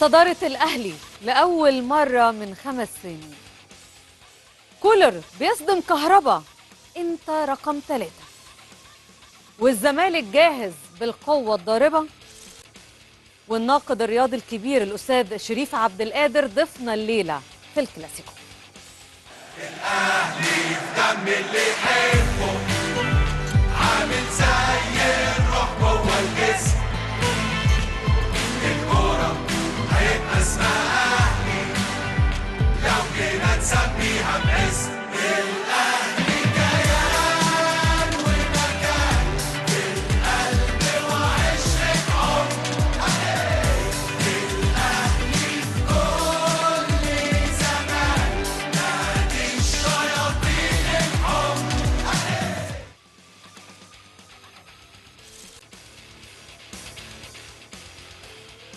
صدارة الأهلي لأول مرة من خمس سنين كولر بيصدم كهربا انت رقم ثلاثة والزمالك جاهز بالقوة الضاربة والناقد الرياضي الكبير الأستاذ شريف عبد القادر ضيفنا الليلة في الكلاسيكو الأهلي دم اللي حبه عامل زي الروح جوه الجيش اسمع اهلي لو جينا نسميها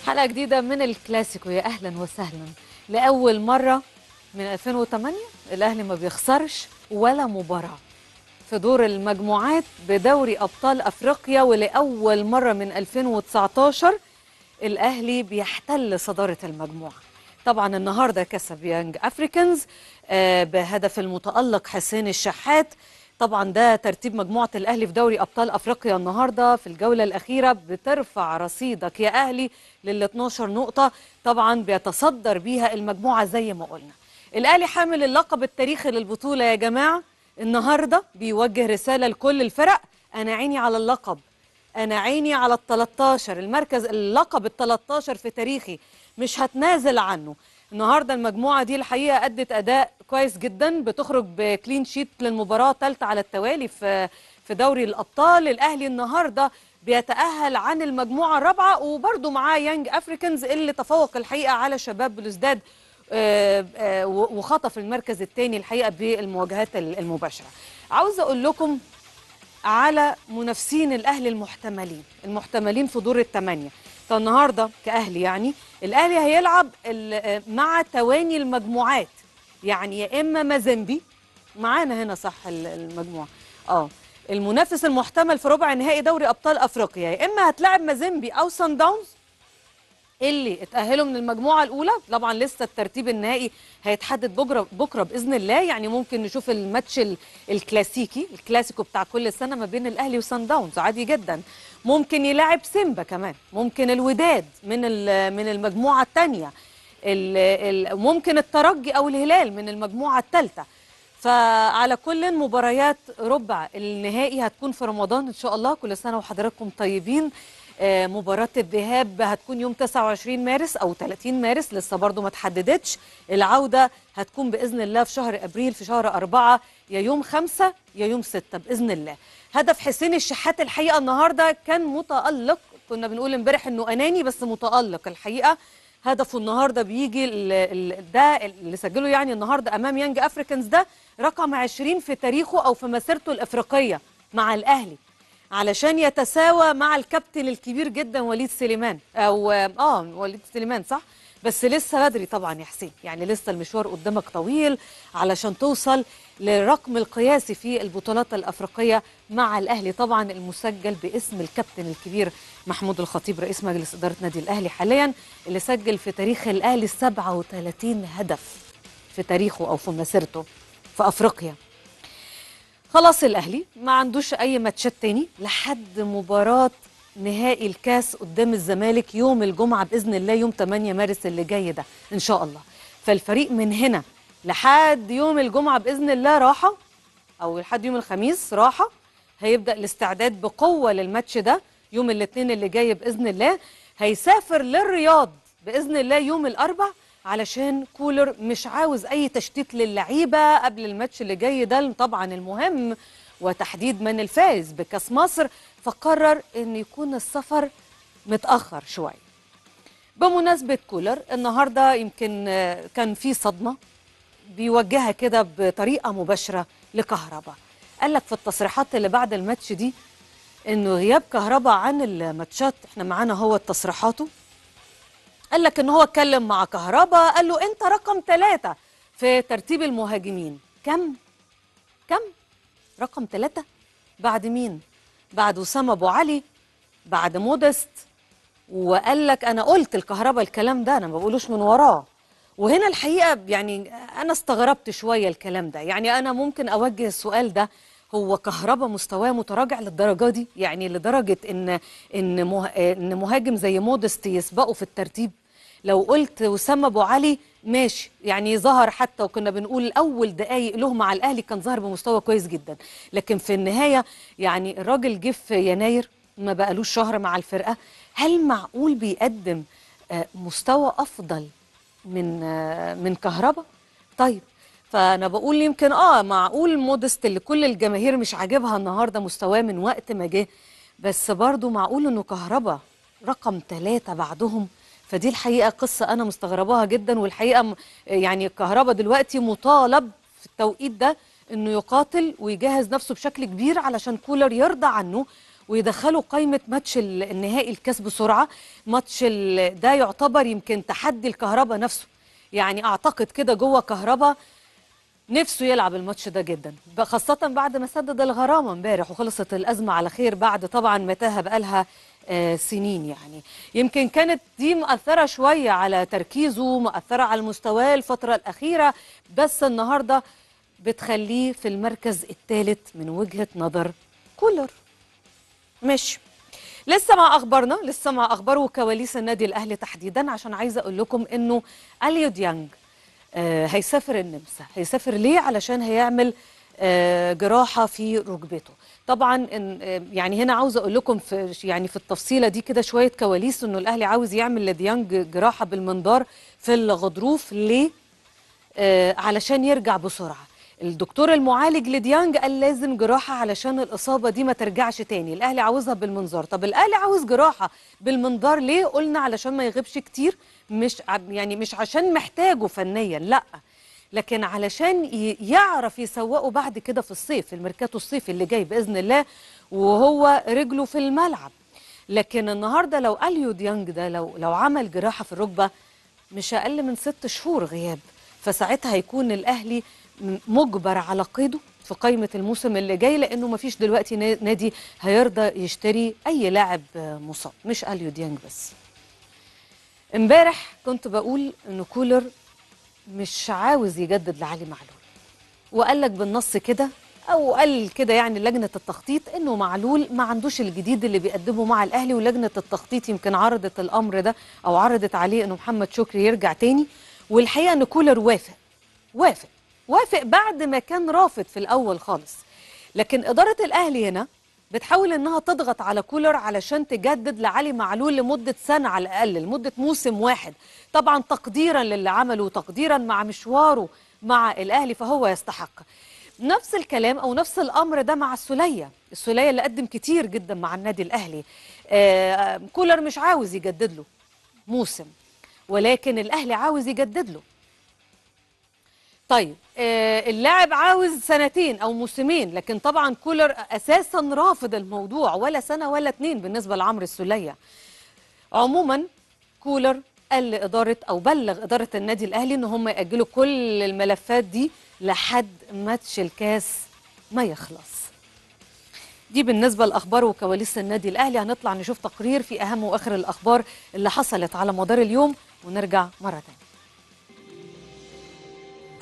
حلقة جديدة من الكلاسيكو يا أهلا وسهلا لأول مرة من 2008 الأهلي ما بيخسرش ولا مباراة في دور المجموعات بدوري أبطال أفريقيا ولأول مرة من 2019 الأهلي بيحتل صدارة المجموعة طبعا النهاردة كسب يانج أفريكانز آه، بهدف المتألق حسين الشحات طبعا ده ترتيب مجموعة الأهلي في دوري أبطال أفريقيا النهاردة في الجولة الأخيرة بترفع رصيدك يا أهلي لل 12 نقطة طبعا بيتصدر بيها المجموعة زي ما قلنا الأهلي حامل اللقب التاريخي للبطولة يا جماعة النهاردة بيوجه رسالة لكل الفرق أنا عيني على اللقب أنا عيني على ال 13 المركز اللقب ال 13 في تاريخي مش هتنازل عنه النهارده المجموعه دي الحقيقه ادت اداء كويس جدا بتخرج بكلين شيت للمباراه الثالثه على التوالي في في دوري الابطال الاهلي النهارده بيتاهل عن المجموعه الرابعه وبرده معاه يانج افريكانز اللي تفوق الحقيقه على شباب بلوزداد آه، آه، وخطف المركز الثاني الحقيقه بالمواجهات المباشره عاوز اقول لكم على منافسين الاهلي المحتملين المحتملين في دور الثمانيه فالنهارده كاهلي يعني الاهلي هيلعب مع تواني المجموعات يعني يا اما مازيمبي معانا هنا صح المجموعه اه المنافس المحتمل في ربع نهائي دوري ابطال افريقيا يا اما هتلاعب مازيمبي او سان داونز اللي اتاهلوا من المجموعه الاولى طبعا لسه الترتيب النهائي هيتحدد بكره بكره باذن الله يعني ممكن نشوف الماتش الكلاسيكي الكلاسيكو بتاع كل سنه ما بين الاهلي وسان داونز عادي جدا ممكن يلعب سيمبا كمان ممكن الوداد من من المجموعه الثانيه ممكن الترجي او الهلال من المجموعه الثالثه فعلى كل مباريات ربع النهائي هتكون في رمضان ان شاء الله كل سنه وحضراتكم طيبين آه، مباراة الذهاب هتكون يوم 29 مارس أو 30 مارس لسه برضو ما تحددتش العودة هتكون بإذن الله في شهر أبريل في شهر أربعة يا يوم خمسة يا يوم ستة بإذن الله هدف حسين الشحات الحقيقه النهارده كان متالق كنا بنقول امبارح انه اناني بس متالق الحقيقه هدفه النهارده بيجي ده اللي سجله يعني النهارده امام يانج افريكانز ده رقم 20 في تاريخه او في مسيرته الافريقيه مع الاهلي علشان يتساوى مع الكابتن الكبير جدا وليد سليمان او اه وليد سليمان صح بس لسه بدري طبعا يا حسين يعني لسه المشوار قدامك طويل علشان توصل للرقم القياسي في البطولات الأفريقية مع الأهلي طبعا المسجل باسم الكابتن الكبير محمود الخطيب رئيس مجلس إدارة نادي الأهلي حاليا اللي سجل في تاريخ الأهلي 37 هدف في تاريخه أو في مسيرته في أفريقيا خلاص الأهلي ما عندوش أي ماتشات تاني لحد مباراة نهائي الكاس قدام الزمالك يوم الجمعة بإذن الله يوم 8 مارس اللي جاي ده إن شاء الله فالفريق من هنا لحد يوم الجمعه باذن الله راحه او لحد يوم الخميس راحه هيبدا الاستعداد بقوه للماتش ده يوم الاثنين اللي جاي باذن الله هيسافر للرياض باذن الله يوم الاربع علشان كولر مش عاوز اي تشتيت للعيبه قبل الماتش اللي جاي ده طبعا المهم وتحديد من الفائز بكاس مصر فقرر ان يكون السفر متاخر شويه بمناسبه كولر النهارده يمكن كان في صدمه بيوجهها كده بطريقه مباشره لكهربا قال لك في التصريحات اللي بعد الماتش دي انه غياب كهربا عن الماتشات احنا معانا هو تصريحاته قال لك ان هو اتكلم مع كهربا قال له انت رقم ثلاثة في ترتيب المهاجمين كم كم رقم ثلاثة بعد مين بعد اسامه ابو علي بعد مودست وقال لك انا قلت الكهرباء الكلام ده انا ما بقولوش من وراه وهنا الحقيقة يعني أنا استغربت شوية الكلام ده يعني أنا ممكن أوجه السؤال ده هو كهربا مستواه متراجع للدرجه دي يعني لدرجه ان ان ان مهاجم زي مودست يسبقه في الترتيب لو قلت وسام ابو علي ماشي يعني ظهر حتى وكنا بنقول اول دقائق له مع الاهلي كان ظهر بمستوى كويس جدا لكن في النهايه يعني الراجل جه في يناير ما بقالوش شهر مع الفرقه هل معقول بيقدم آه، مستوى افضل من آه، من كهرباء طيب فانا بقول يمكن اه معقول مودست اللي كل الجماهير مش عاجبها النهارده مستواه من وقت ما جه بس برضه معقول انه كهرباء رقم ثلاثة بعدهم فدي الحقيقه قصه انا مستغرباها جدا والحقيقه يعني الكهرباء دلوقتي مطالب في التوقيت ده انه يقاتل ويجهز نفسه بشكل كبير علشان كولر يرضى عنه ويدخلوا قائمه ماتش النهائي الكاس بسرعه ماتش ده يعتبر يمكن تحدي الكهرباء نفسه يعني اعتقد كده جوه كهرباء نفسه يلعب الماتش ده جدا خاصة بعد ما سدد الغرامة امبارح وخلصت الأزمة على خير بعد طبعا متاهة بقالها آه، سنين يعني يمكن كانت دي مؤثرة شوية على تركيزه مؤثرة على مستواه الفترة الأخيرة بس النهاردة بتخليه في المركز الثالث من وجهة نظر كولر ماشي لسه مع اخبارنا لسه مع اخبار وكواليس النادي الاهلي تحديدا عشان عايزه اقول لكم انه اليو ديانج آه هيسافر النمسا هيسافر ليه علشان هيعمل آه جراحه في ركبته طبعا آه، يعني هنا عاوزه اقول لكم في يعني في التفصيله دي كده شويه كواليس انه الاهلي عاوز يعمل لديانج جراحه بالمنظار في الغضروف ليه آه علشان يرجع بسرعه الدكتور المعالج لديانج قال لازم جراحه علشان الاصابه دي ما ترجعش تاني الاهلي عاوزها بالمنظار طب الاهلي عاوز جراحه بالمنظار ليه قلنا علشان ما يغيبش كتير مش يعني مش عشان محتاجه فنيا لا لكن علشان يعرف يسوقه بعد كده في الصيف الميركاتو الصيفي اللي جاي باذن الله وهو رجله في الملعب لكن النهارده لو اليو ديانج ده لو لو عمل جراحه في الركبه مش اقل من ست شهور غياب فساعتها هيكون الاهلي مجبر على قيده في قائمة الموسم اللي جاي لأنه ما فيش دلوقتي نادي هيرضى يشتري أي لاعب مصاب مش أليو ديانج بس امبارح كنت بقول إن كولر مش عاوز يجدد لعلي معلول وقال لك بالنص كده او قال كده يعني لجنه التخطيط انه معلول ما عندوش الجديد اللي بيقدمه مع الاهلي ولجنه التخطيط يمكن عرضت الامر ده او عرضت عليه انه محمد شكري يرجع تاني والحقيقه ان كولر وافق وافق وافق بعد ما كان رافض في الأول خالص لكن إدارة الأهلي هنا بتحاول إنها تضغط على كولر علشان تجدد لعلي معلول لمدة سنة على الأقل لمدة موسم واحد طبعا تقديرا للي عمله وتقديرا مع مشواره مع الأهلي فهو يستحق نفس الكلام او نفس الامر ده مع السوليه السوليه اللي قدم كتير جدا مع النادي الاهلي آه، كولر مش عاوز يجدد له موسم ولكن الاهلي عاوز يجدد له طيب آه، اللاعب عاوز سنتين او موسمين لكن طبعا كولر اساسا رافض الموضوع ولا سنه ولا اتنين بالنسبه لعمرو السلية عموما كولر قال لاداره او بلغ اداره النادي الاهلي ان هم ياجلوا كل الملفات دي لحد ماتش الكاس ما يخلص دي بالنسبه لاخبار وكواليس النادي الاهلي هنطلع نشوف تقرير في اهم واخر الاخبار اللي حصلت على مدار اليوم ونرجع مره ثانيه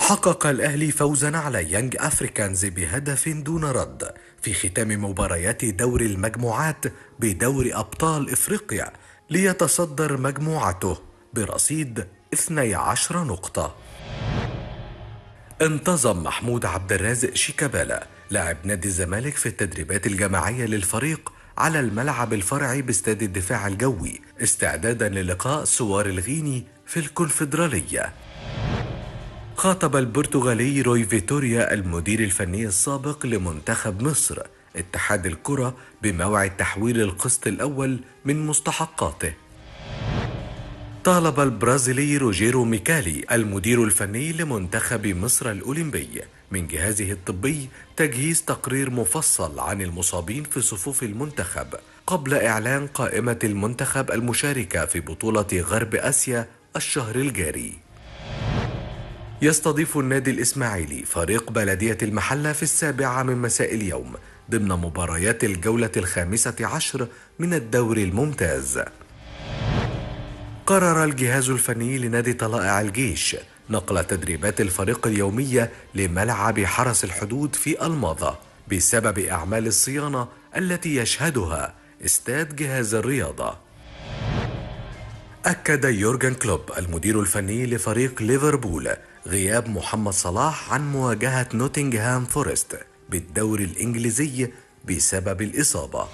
حقق الأهلي فوزا على يانج أفريكانز بهدف دون رد في ختام مباريات دور المجموعات بدور أبطال إفريقيا ليتصدر مجموعته برصيد 12 نقطة انتظم محمود عبد الرازق شيكابالا لاعب نادي الزمالك في التدريبات الجماعية للفريق على الملعب الفرعي باستاد الدفاع الجوي استعدادا للقاء سوار الغيني في الكونفدرالية خاطب البرتغالي روي فيتوريا المدير الفني السابق لمنتخب مصر اتحاد الكرة بموعد تحويل القسط الأول من مستحقاته طالب البرازيلي روجيرو ميكالي المدير الفني لمنتخب مصر الأولمبي من جهازه الطبي تجهيز تقرير مفصل عن المصابين في صفوف المنتخب قبل إعلان قائمة المنتخب المشاركة في بطولة غرب آسيا الشهر الجاري يستضيف النادي الإسماعيلي فريق بلدية المحلة في السابعة من مساء اليوم ضمن مباريات الجولة الخامسة عشر من الدوري الممتاز قرر الجهاز الفني لنادي طلائع الجيش نقل تدريبات الفريق اليومية لملعب حرس الحدود في الماضة بسبب أعمال الصيانة التي يشهدها استاد جهاز الرياضة أكد يورجن كلوب المدير الفني لفريق ليفربول غياب محمد صلاح عن مواجهة نوتنغهام فورست بالدوري الإنجليزي بسبب الإصابة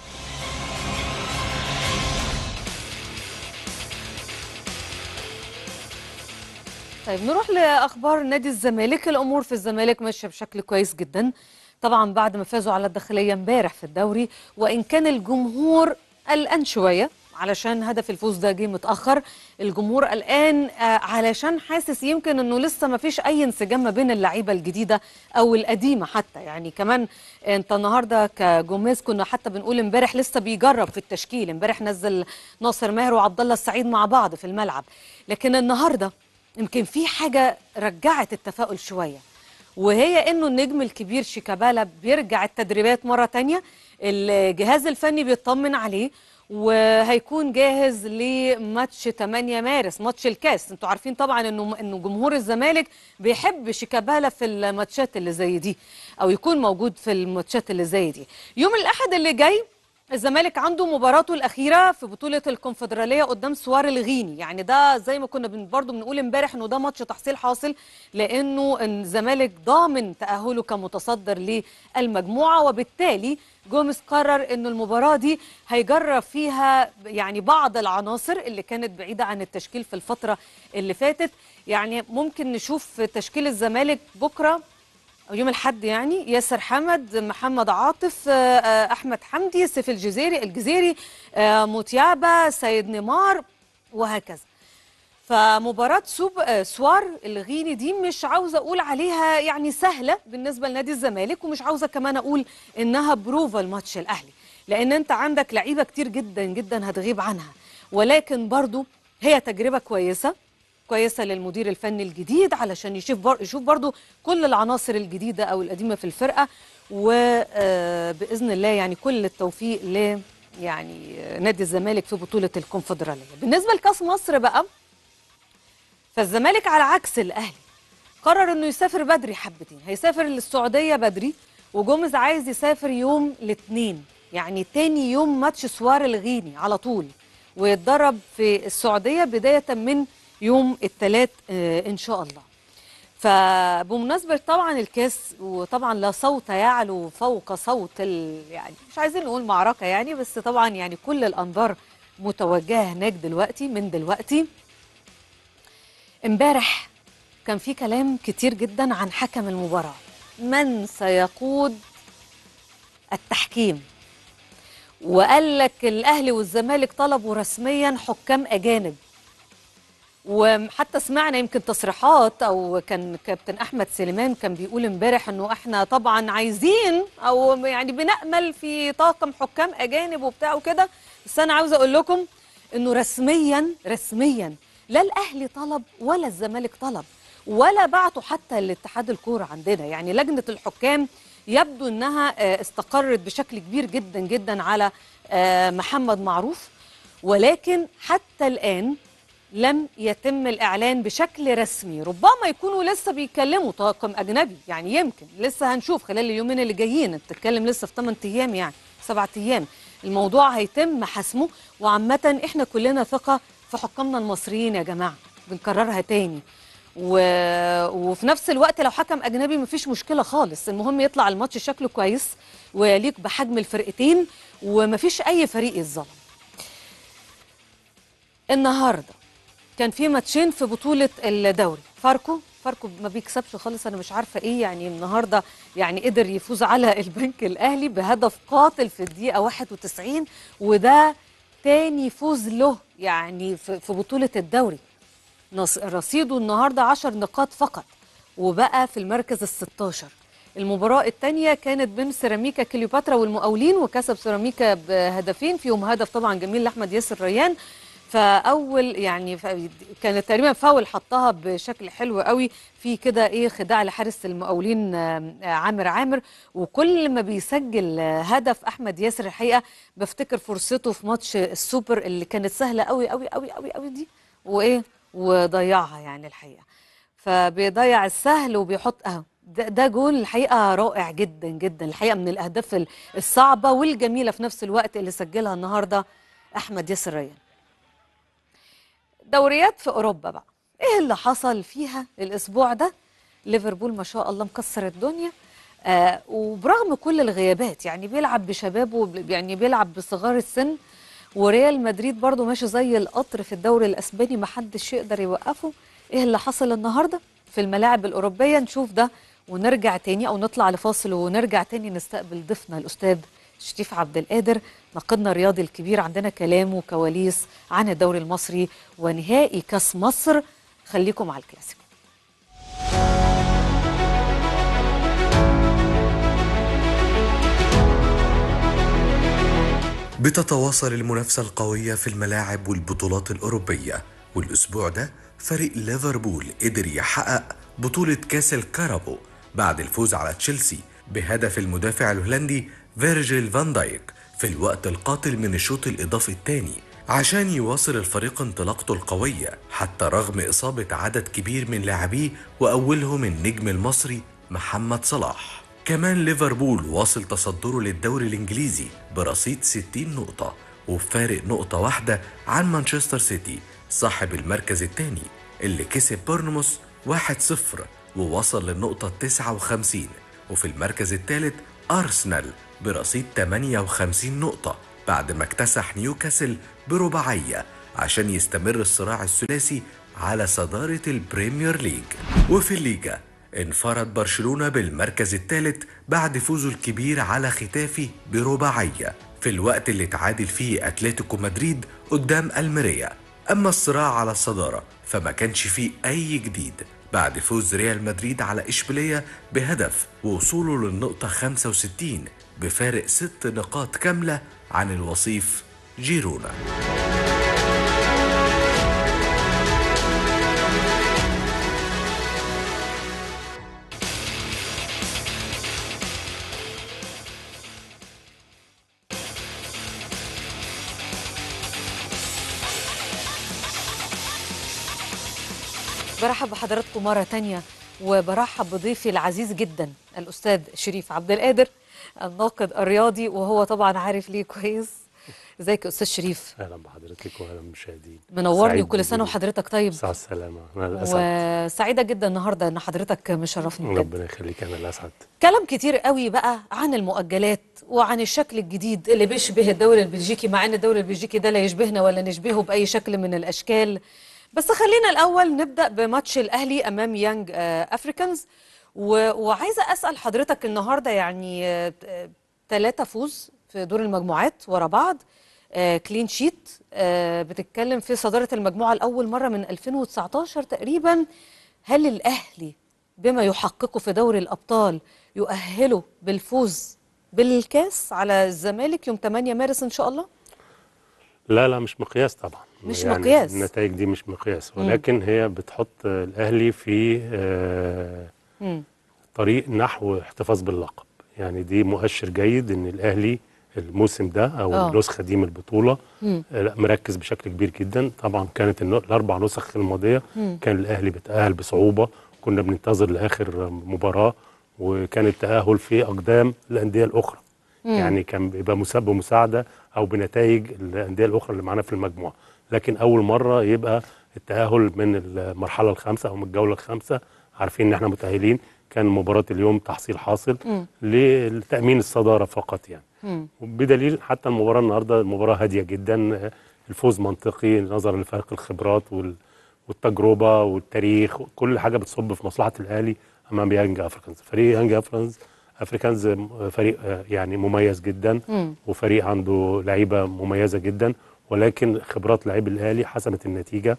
طيب نروح لاخبار نادي الزمالك الامور في الزمالك ماشيه بشكل كويس جدا طبعا بعد ما فازوا على الداخليه امبارح في الدوري وان كان الجمهور قلقان شويه علشان هدف الفوز ده جه متاخر الجمهور قلقان آه، علشان حاسس يمكن انه لسه ما فيش اي انسجام ما بين اللعيبه الجديده او القديمه حتى يعني كمان انت النهارده كجوميز كنا حتى بنقول امبارح لسه بيجرب في التشكيل امبارح نزل ناصر ماهر وعبد الله السعيد مع بعض في الملعب لكن النهارده يمكن في حاجه رجعت التفاؤل شويه وهي انه النجم الكبير شيكابالا بيرجع التدريبات مره تانية الجهاز الفني بيطمن عليه وهيكون جاهز لماتش 8 مارس ماتش الكاس انتوا عارفين طبعا انه انه جمهور الزمالك بيحب شيكابالا في الماتشات اللي زي دي او يكون موجود في الماتشات اللي زي دي يوم الاحد اللي جاي الزمالك عنده مباراته الأخيرة في بطولة الكونفدرالية قدام سوار الغيني يعني ده زي ما كنا برضه بنقول امبارح انه ده ماتش تحصيل حاصل لأنه الزمالك ضامن تأهله كمتصدر للمجموعة وبالتالي جوميز قرر انه المباراه دي هيجرب فيها يعني بعض العناصر اللي كانت بعيده عن التشكيل في الفتره اللي فاتت يعني ممكن نشوف تشكيل الزمالك بكره أو يوم الاحد يعني ياسر حمد محمد عاطف آه، آه، احمد حمدي سيف الجزيري الجزيري آه، متيابه سيد نيمار وهكذا فمباراة سوب آه، سوار الغيني دي مش عاوزة أقول عليها يعني سهلة بالنسبة لنادي الزمالك ومش عاوزة كمان أقول إنها بروفا الماتش الأهلي لأن أنت عندك لعيبة كتير جدا جدا هتغيب عنها ولكن برضو هي تجربة كويسة كويسة للمدير الفني الجديد علشان يشوف يشوف برضو كل العناصر الجديدة أو القديمة في الفرقة وبإذن آه، الله يعني كل التوفيق ل يعني آه، نادي الزمالك في بطولة الكونفدرالية بالنسبة لكاس مصر بقى فالزمالك على عكس الاهلي قرر انه يسافر بدري حبتين هيسافر للسعوديه بدري وجومز عايز يسافر يوم الاثنين يعني تاني يوم ماتش سوار الغيني على طول ويتدرب في السعوديه بدايه من يوم الثلاث آه، ان شاء الله فبمناسبه طبعا الكاس وطبعا لا صوت يعلو فوق صوت ال... يعني مش عايزين نقول معركه يعني بس طبعا يعني كل الانظار متوجهه هناك دلوقتي من دلوقتي امبارح كان في كلام كتير جدا عن حكم المباراة من سيقود التحكيم وقال لك الأهلي والزمالك طلبوا رسميا حكام أجانب وحتى سمعنا يمكن تصريحات او كان كابتن احمد سليمان كان بيقول امبارح انه احنا طبعا عايزين او يعني بنامل في طاقم حكام اجانب وبتاع وكده بس انا عاوزه اقول لكم انه رسميا رسميا لا الاهلي طلب ولا الزمالك طلب ولا بعتوا حتى لاتحاد الكوره عندنا يعني لجنه الحكام يبدو انها آه، استقرت بشكل كبير جدا جدا على آه، محمد معروف ولكن حتى الان لم يتم الاعلان بشكل رسمي ربما يكونوا لسه بيكلموا طاقم اجنبي يعني يمكن لسه هنشوف خلال اليومين اللي جايين بتتكلم لسه في 8 ايام يعني 7 ايام الموضوع هيتم حسمه وعامه احنا كلنا ثقه في حكامنا المصريين يا جماعه بنكررها تاني و... وفي نفس الوقت لو حكم اجنبي مفيش مشكله خالص المهم يطلع الماتش شكله كويس ويليق بحجم الفرقتين ومفيش اي فريق يتظلم النهارده كان في ماتشين في بطوله الدوري فاركو فاركو ما بيكسبش خالص انا مش عارفه ايه يعني النهارده يعني قدر يفوز على البنك الاهلي بهدف قاتل في الدقيقه 91 وده تاني فوز له يعني في بطولة الدوري رصيده النهاردة عشر نقاط فقط وبقى في المركز الستاشر المباراة الثانية كانت بين سيراميكا كليوباترا والمقاولين وكسب سيراميكا بهدفين فيهم هدف طبعا جميل لأحمد ياسر ريان فاول يعني كانت تقريبا فاول حطها بشكل حلو قوي في كده ايه خداع لحارس المقاولين آه، عامر عامر وكل ما بيسجل هدف احمد ياسر الحقيقه بفتكر فرصته في ماتش السوبر اللي كانت سهله قوي قوي قوي قوي قوي دي وايه وضيعها يعني الحقيقه فبيضيع السهل وبيحط اهو ده, ده جول الحقيقه رائع جدا جدا الحقيقه من الاهداف الصعبه والجميله في نفس الوقت اللي سجلها النهارده احمد ياسر ريان دوريات في أوروبا بقى إيه اللي حصل فيها الأسبوع ده ليفربول ما شاء الله مكسر الدنيا آه وبرغم كل الغيابات يعني بيلعب بشبابه يعني بيلعب بصغار السن وريال مدريد برضه ماشي زي القطر في الدوري الاسباني ما حدش يقدر يوقفه ايه اللي حصل النهارده في الملاعب الاوروبيه نشوف ده ونرجع تاني او نطلع لفاصل ونرجع تاني نستقبل ضيفنا الاستاذ شريف عبد القادر ناقدنا الرياضي الكبير عندنا كلام وكواليس عن الدوري المصري ونهائي كاس مصر خليكم على الكلاسيكو بتتواصل المنافسة القوية في الملاعب والبطولات الأوروبية والأسبوع ده فريق ليفربول قدر يحقق بطولة كاس الكارابو بعد الفوز على تشيلسي بهدف المدافع الهولندي فيرجيل فان دايك في الوقت القاتل من الشوط الإضافي الثاني عشان يواصل الفريق انطلاقته القوية حتى رغم إصابة عدد كبير من لاعبيه وأولهم النجم المصري محمد صلاح كمان ليفربول واصل تصدره للدوري الإنجليزي برصيد 60 نقطة وبفارق نقطة واحدة عن مانشستر سيتي صاحب المركز الثاني اللي كسب بورنموث 1-0 ووصل للنقطة 59 وفي المركز الثالث أرسنال برصيد 58 نقطة بعد ما اكتسح نيوكاسل برباعية عشان يستمر الصراع الثلاثي على صدارة البريمير ليج وفي الليجا انفرد برشلونة بالمركز الثالث بعد فوزه الكبير على ختافي برباعية في الوقت اللي تعادل فيه أتلتيكو مدريد قدام ألميريا أما الصراع على الصدارة فما كانش فيه أي جديد بعد فوز ريال مدريد على إشبيلية بهدف ووصوله للنقطة 65 بفارق ست نقاط كاملة عن الوصيف جيرونا برحب بحضراتكم مرة تانية وبرحب بضيفي العزيز جدا الأستاذ شريف عبد القادر الناقد الرياضي وهو طبعا عارف ليه كويس ازيك يا استاذ شريف اهلا بحضرتك واهلا بالمشاهدين منورني وكل سنه وحضرتك طيب صح السلامه انا الاسعد وسعيده جدا النهارده ان حضرتك مشرفني ربنا يخليك انا الاسعد كلام كتير قوي بقى عن المؤجلات وعن الشكل الجديد اللي بيشبه الدوري البلجيكي مع ان الدوري البلجيكي ده لا يشبهنا ولا نشبهه باي شكل من الاشكال بس خلينا الاول نبدا بماتش الاهلي امام يانج افريكانز آه وعايزه اسال حضرتك النهارده يعني ثلاثه آه، فوز في دور المجموعات ورا بعض كلين آه، شيت آه، بتتكلم في صداره المجموعه لاول مره من 2019 تقريبا هل الاهلي بما يحققه في دوري الابطال يؤهله بالفوز بالكاس على الزمالك يوم 8 مارس ان شاء الله؟ لا لا مش مقياس طبعا مش يعني مقياس النتائج دي مش مقياس ولكن م. هي بتحط الاهلي في آه طريق نحو احتفاظ باللقب يعني دي مؤشر جيد ان الاهلي الموسم ده او أوه. النسخه دي من البطوله آه، لا مركز بشكل كبير جدا طبعا كانت الاربع نسخ الماضيه كان الاهلي بيتاهل بصعوبه كنا بننتظر لاخر مباراه وكان التاهل في اقدام الانديه الاخرى مم. يعني كان بيبقى بمساعده او بنتائج الانديه الاخرى اللي معانا في المجموعه لكن اول مره يبقى التاهل من المرحله الخامسه او من الجوله الخامسه عارفين ان احنا متاهلين كان مباراه اليوم تحصيل حاصل م. لتامين الصداره فقط يعني م. بدليل حتى المباراه النهارده المباراه هاديه جدا الفوز منطقي نظرا لفرق الخبرات وال والتجربه والتاريخ كل حاجه بتصب في مصلحه الاهلي امام يانج افريكانز فريق يانج افريكانز افريكانز فريق يعني مميز جدا م. وفريق عنده لعيبه مميزه جدا ولكن خبرات لعيب الاهلي حسمت النتيجه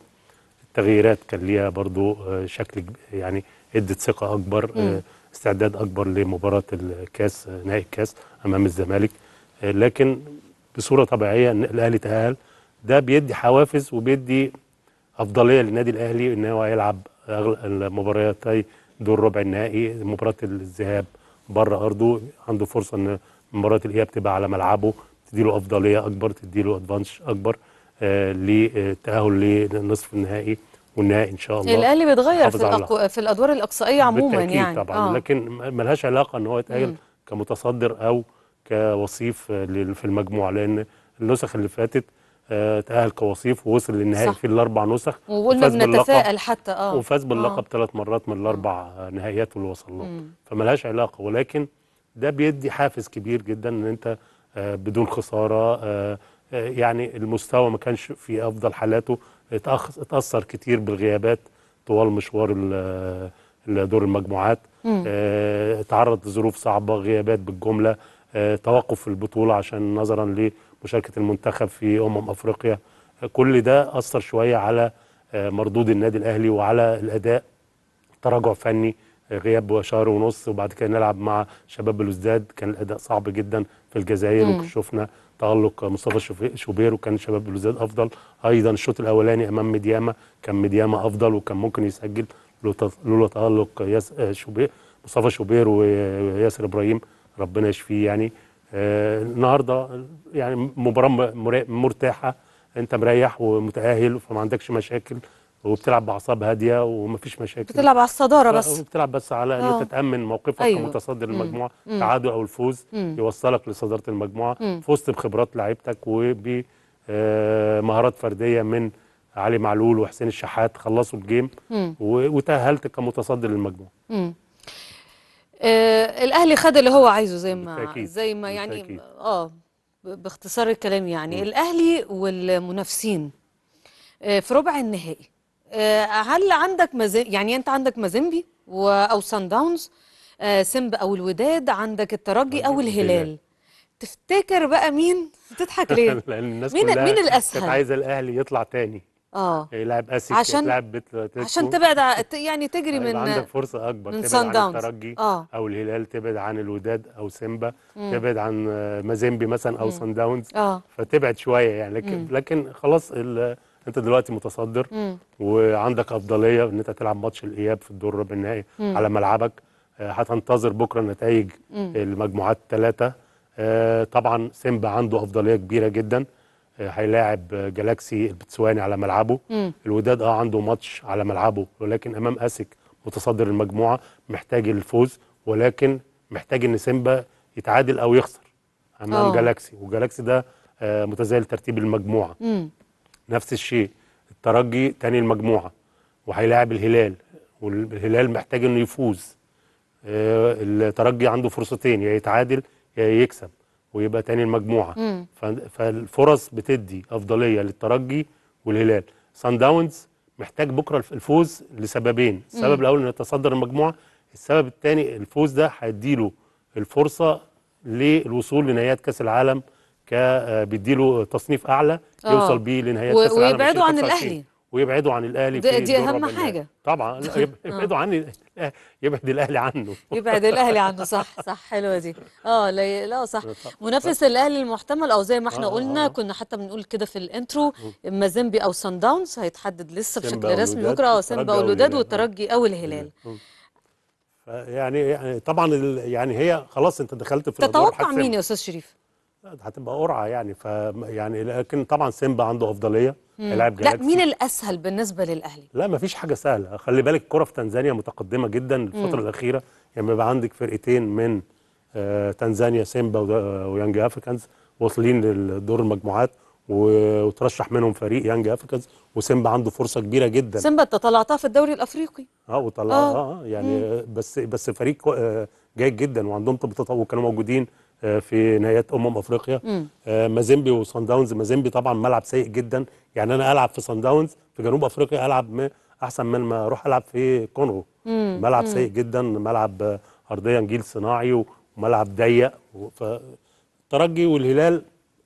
تغييرات كان ليها برضو آه، شكل يعني ادت ثقه اكبر مم. آه، استعداد اكبر لمباراه الكاس آه، نهائي الكاس امام الزمالك لكن بصوره طبيعيه ان الاهلي تاهل ده بيدي حوافز وبيدي افضليه للنادي الاهلي ان هو يلعب المبارياتي دور ربع النهائي مباراه الذهاب بره ارضه عنده فرصه ان مباراه الاياب تبقى على ملعبه تديله افضليه اكبر تديله ادفانش اكبر آه، للتاهل آه، للنصف النهائي والنهائي ان شاء الله الاهلي بيتغير في, الأقو... في الادوار الاقصائيه عموما يعني طبعا آه. لكن ملهاش علاقه ان هو يتاهل كمتصدر او كوصيف في المجموعه لان النسخ اللي فاتت آه، تأهل كوصيف ووصل للنهائي في الاربع نسخ وقلنا بنتساءل حتى اه وفاز باللقب ثلاث مرات من الاربع نهائيات اللي وصل لهم فملهاش علاقه ولكن ده بيدي حافز كبير جدا ان انت بدون خساره آه، يعني المستوى ما كانش في افضل حالاته اتاثر كتير بالغيابات طوال مشوار دور المجموعات اه تعرض لظروف صعبه غيابات بالجمله اه توقف البطوله عشان نظرا لمشاركه المنتخب في امم افريقيا كل ده اثر شويه على آه، مردود النادي الاهلي وعلى الاداء تراجع فني آه، غياب شهر ونص وبعد كده نلعب مع شباب بلوزداد كان الاداء صعب جدا في الجزائر وشفنا تألق مصطفى شوبير وكان شباب بلوزداد أفضل أيضا الشوط الأولاني أمام مدياما كان مدياما أفضل وكان ممكن يسجل لولا تألق ياس آه، شوبير مصطفى شوبير وياسر آه، إبراهيم ربنا يشفيه يعني آه، النهارده يعني مباراة مرتاحة أنت مريح ومتأهل فما عندكش مشاكل وبتلعب باعصاب هاديه ومفيش مشاكل بتلعب على الصداره بس بتلعب بس على ان آه. انت تامن موقفك أيوه. كمتصدر المجموعه تعادل او الفوز مم. يوصلك لصداره المجموعه فزت بخبرات لعيبتك وبمهارات آه، فرديه من علي معلول وحسين الشحات خلصوا الجيم وتاهلت كمتصدر المجموعه آه الاهلي خد اللي هو عايزه زي ما بالتأكيد. زي ما يعني اه باختصار الكلام يعني مم. الاهلي والمنافسين آه في ربع النهائي آه، هل عندك مزن... يعني انت عندك مازيمبي و... او سان آه، داونز سمب او الوداد عندك الترجي او الهلال تفتكر بقى مين تضحك ليه لان الناس مين مين الاسهل كانت عايزه الاهلي يطلع تاني اه يلعب إيه، اسي عشان يلعب عشان تبعد ع... يعني تجري من عندك فرصه اكبر من تبعد عن داونز. الترجي آه. او الهلال تبعد عن الوداد او سيمبا مم. تبعد عن آه، مازيمبي مثلا او سان داونز آه. فتبعد شويه يعني لكن مم. لكن خلاص ال... انت دلوقتي متصدر مم. وعندك افضليه ان انت تلعب ماتش الاياب في الدور ربع النهائي على ملعبك آه، هتنتظر بكره نتائج المجموعات آه، الثلاثه آه، طبعا سيمبا عنده افضليه كبيره جدا هيلاعب جالاكسي البتسواني على ملعبه مم. الوداد اه عنده ماتش على ملعبه ولكن امام اسك متصدر المجموعه محتاج الفوز ولكن محتاج ان سيمبا يتعادل او يخسر امام أوه. جالاكسي وجالاكسي ده متزايل ترتيب المجموعه مم. نفس الشيء الترجي تاني المجموعه وهيلاعب الهلال والهلال محتاج انه يفوز آه، الترجي عنده فرصتين يا يتعادل يا يكسب ويبقى تاني المجموعه مم. فالفرص بتدي افضليه للترجي والهلال سان داونز محتاج بكره الفوز لسببين السبب مم. الاول انه يتصدر المجموعه السبب الثاني الفوز ده هيديله الفرصه للوصول لنهائيات كاس العالم آه، بيديله تصنيف اعلى أوه. يوصل بيه لنهايات كاس العالم ويبعدوا عن الاهلي ويبعدوا عن الاهلي دي, دي اهم حاجه طبعا يبعدوا عني يبعد الاهلي عنه يبعد الاهلي عنه صح صح حلوه دي اه لا, لا صح منافس الاهلي المحتمل او زي ما احنا آه،, آه قلنا آه. كنا حتى بنقول كده في الانترو مازيمبي او سان داونز هيتحدد لسه بشكل رسمي بكره آه، سيمبا والوداد والترجي او الهلال يعني،, يعني طبعا يعني هي خلاص انت دخلت في تتوقع مين يا استاذ شريف هتبقى قرعه يعني ف يعني لكن طبعا سيمبا عنده افضليه لاعب جاهز لا مين الاسهل بالنسبه للاهلي؟ لا مفيش حاجه سهله خلي بالك الكره في تنزانيا متقدمه جدا الفتره مم. الاخيره يعني بيبقى عندك فرقتين من آه تنزانيا سيمبا ويانج افريكانز واصلين لدور المجموعات وترشح منهم فريق يانج افريكانز وسيمبا عنده فرصه كبيره جدا سيمبا انت طلعتها في الدوري الافريقي اه وطلعها آه. آه يعني مم. بس بس فريق آه، جيد جدا وعندهم تطور وكانوا موجودين آه، في نهائيات امم افريقيا آه، مازيمبي وصن داونز مازيمبي طبعا ملعب سيء جدا يعني انا العب في صن داونز في جنوب افريقيا العب احسن من ما اروح العب في كونغو ملعب سيء جدا ملعب ارضيا جيل صناعي وملعب ضيق فالترجي والهلال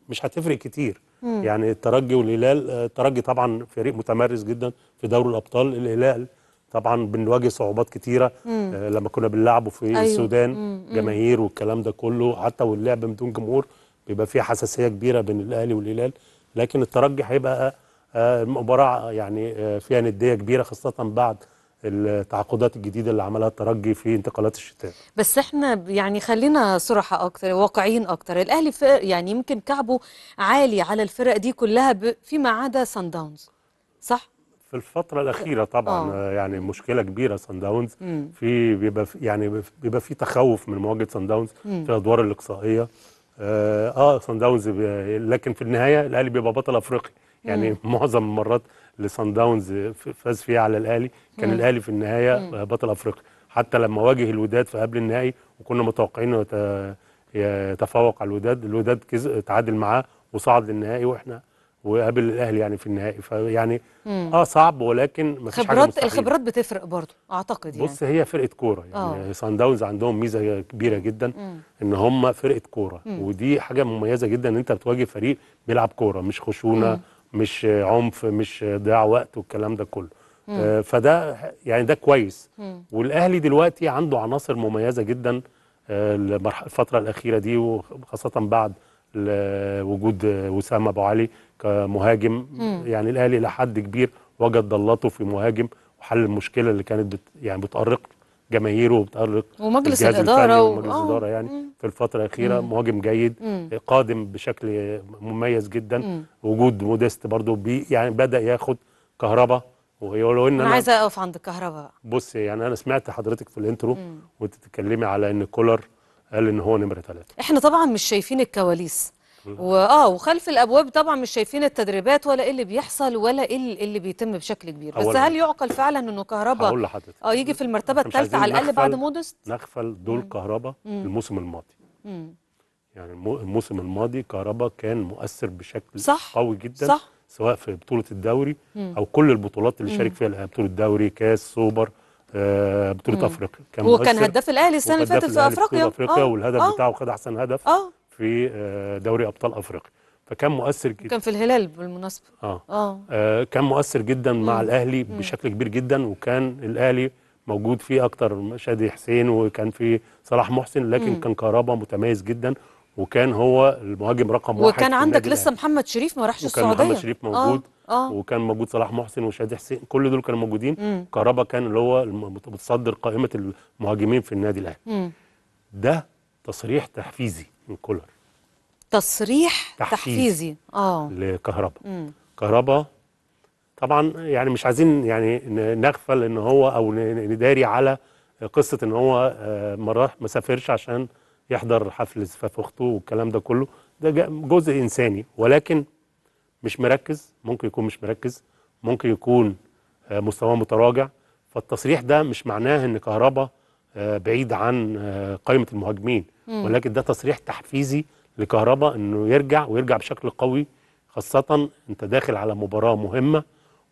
مش هتفرق كتير مم. يعني الترجي والهلال الترجي آه، طبعا فريق متمرس جدا في دوري الابطال الهلال طبعا بنواجه صعوبات كتيره آه لما كنا بنلعب في أيوه. السودان مم. جماهير والكلام ده كله حتى واللعب بدون جمهور بيبقى فيه حساسيه كبيره بين الاهلي والهلال لكن الترجي هيبقى آه, آه، مباراه آه، يعني آه فيها نديه كبيره خاصه بعد التعاقدات الجديده اللي عملها الترجي في انتقالات الشتاء بس احنا يعني خلينا صراحه اكتر واقعيين اكتر الاهلي يعني يمكن كعبه عالي على الفرق دي كلها فيما عدا سان داونز صح في الفترة الأخيرة اه. طبعا اه. آه. يعني مشكلة كبيرة سان داونز في بيبقى في يعني بيبقى في تخوف من مواجهة سان داونز في الأدوار الإقصائية اه, آه سان داونز لكن في النهاية الأهلي بيبقى بطل أفريقي يعني مم. معظم المرات اللي سان داونز فاز فيها على الأهلي كان الأهلي في النهاية مم. بطل أفريقي حتى لما واجه الوداد في قبل النهائي وكنا متوقعين يتفوق على الوداد الوداد تعادل معاه وصعد للنهائي واحنا وقابل الاهلي يعني في النهائي فيعني اه صعب ولكن ما خبرات حاجه الخبرات بتفرق برضه اعتقد يعني بص هي فرقه كوره يعني سان آه. داونز عندهم ميزه كبيره جدا مم. ان هم فرقه كوره ودي حاجه مميزه جدا ان انت بتواجه فريق بيلعب كوره مش خشونه مم. مش عنف مش ضياع وقت والكلام ده كله آه فده يعني ده كويس مم. والاهلي دلوقتي عنده عناصر مميزه جدا آه الفتره الاخيره دي وخاصه بعد وجود وسام ابو علي كمهاجم يعني الاهلي الى حد كبير وجد ضلاته في مهاجم وحل المشكله اللي كانت بت يعني بتارق جماهيره وبتارق ومجلس الاداره ومجلس آه. الاداره يعني مم. في الفتره الاخيره مم. مهاجم جيد مم. قادم بشكل مميز جدا مم. وجود موديست برضو بي يعني بدا ياخد كهرباء ولو ان انا, أنا عايزه اقف عند الكهرباء بص يعني انا سمعت حضرتك في الانترو وانت بتتكلمي على ان كولر قال ان هو نمره ثلاثه احنا طبعا مش شايفين الكواليس واه وخلف الابواب طبعا مش شايفين التدريبات ولا ايه اللي بيحصل ولا ايه, إيه اللي بيتم بشكل كبير بس هل يعقل فعلا انه كهربا اه يجي في المرتبه الثالثه على الاقل بعد مودست نغفل دول كهربا الموسم الماضي مم. يعني الموسم الماضي كهربا كان مؤثر بشكل صح. قوي جدا صح. سواء في بطوله الدوري مم. او كل البطولات اللي شارك فيها بطوله الدوري كاس سوبر آه بطوله افريقيا كان هو كان هداف الاهلي السنه اللي فاتت في افريقيا افريقيا آه. والهدف أوه. بتاعه خد احسن هدف اه في آه، دوري ابطال افريقيا فكان مؤثر جدا كان في الهلال بالمناسبه اه, آه. آه كان مؤثر جدا مم. مع الاهلي بشكل كبير جدا وكان الاهلي موجود فيه اكتر شادي حسين وكان في صلاح محسن لكن مم. كان كهربا متميز جدا وكان هو المهاجم رقم وكان واحد وكان عندك لسه الأهلي. محمد شريف ما راحش السعوديه وكان محمد شريف موجود آه. آه. وكان موجود صلاح محسن وشادي حسين كل دول كانوا موجودين كهربا كان اللي هو متصدر قائمه المهاجمين في النادي الاهلي ده تصريح تحفيزي من كولر تصريح تحفيزي اه لكهرباء كهرباء طبعا يعني مش عايزين يعني نغفل ان هو او نداري على قصه ان هو آه، ما راح ما سافرش عشان يحضر حفل زفاف اخته والكلام ده كله ده جزء انساني ولكن مش مركز ممكن يكون مش مركز ممكن يكون آه، مستواه متراجع فالتصريح ده مش معناه ان كهربا آه، بعيد عن قائمه المهاجمين ولكن ده تصريح تحفيزي لكهربا انه يرجع ويرجع بشكل قوي خاصه انت داخل على مباراه مهمه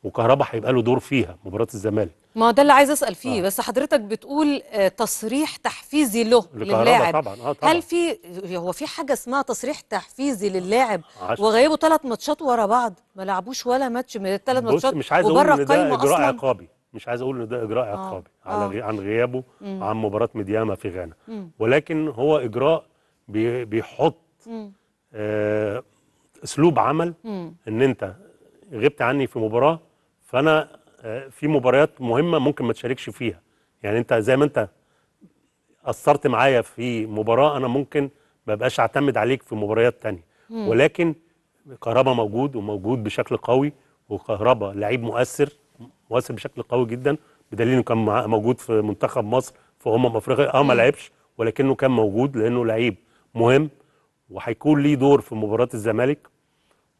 وكهربا هيبقى له دور فيها مباراه الزمالك ما ده اللي عايز اسال فيه آه. بس حضرتك بتقول آه، تصريح تحفيزي له للاعب طبعا آه طبعا هل في هو في حاجه اسمها تصريح تحفيزي للاعب وغيبه ثلاث ماتشات ورا بعض ما لعبوش ولا ماتش من الثلاث ماتشات مش عايز اقول ان ده اجراء عقابي مش عايز اقول ان ده اجراء آه. عقابي آه. على عن غيابه مم. عن مباراه ميدياما في غانا ولكن هو اجراء بي بيحط آه اسلوب عمل ان انت غبت عني في مباراه فانا آه في مباريات مهمه ممكن ما تشاركش فيها يعني انت زي ما انت اثرت معايا في مباراه انا ممكن ما بقاش اعتمد عليك في مباريات تانية مم. ولكن كهربا موجود وموجود بشكل قوي وكهربا لعيب مؤثر مؤثر بشكل قوي جدا بدليل انه كان موجود في منتخب مصر في امم افريقيا اه ما لعبش ولكنه كان موجود لانه لعيب مهم وهيكون ليه دور في مباراه الزمالك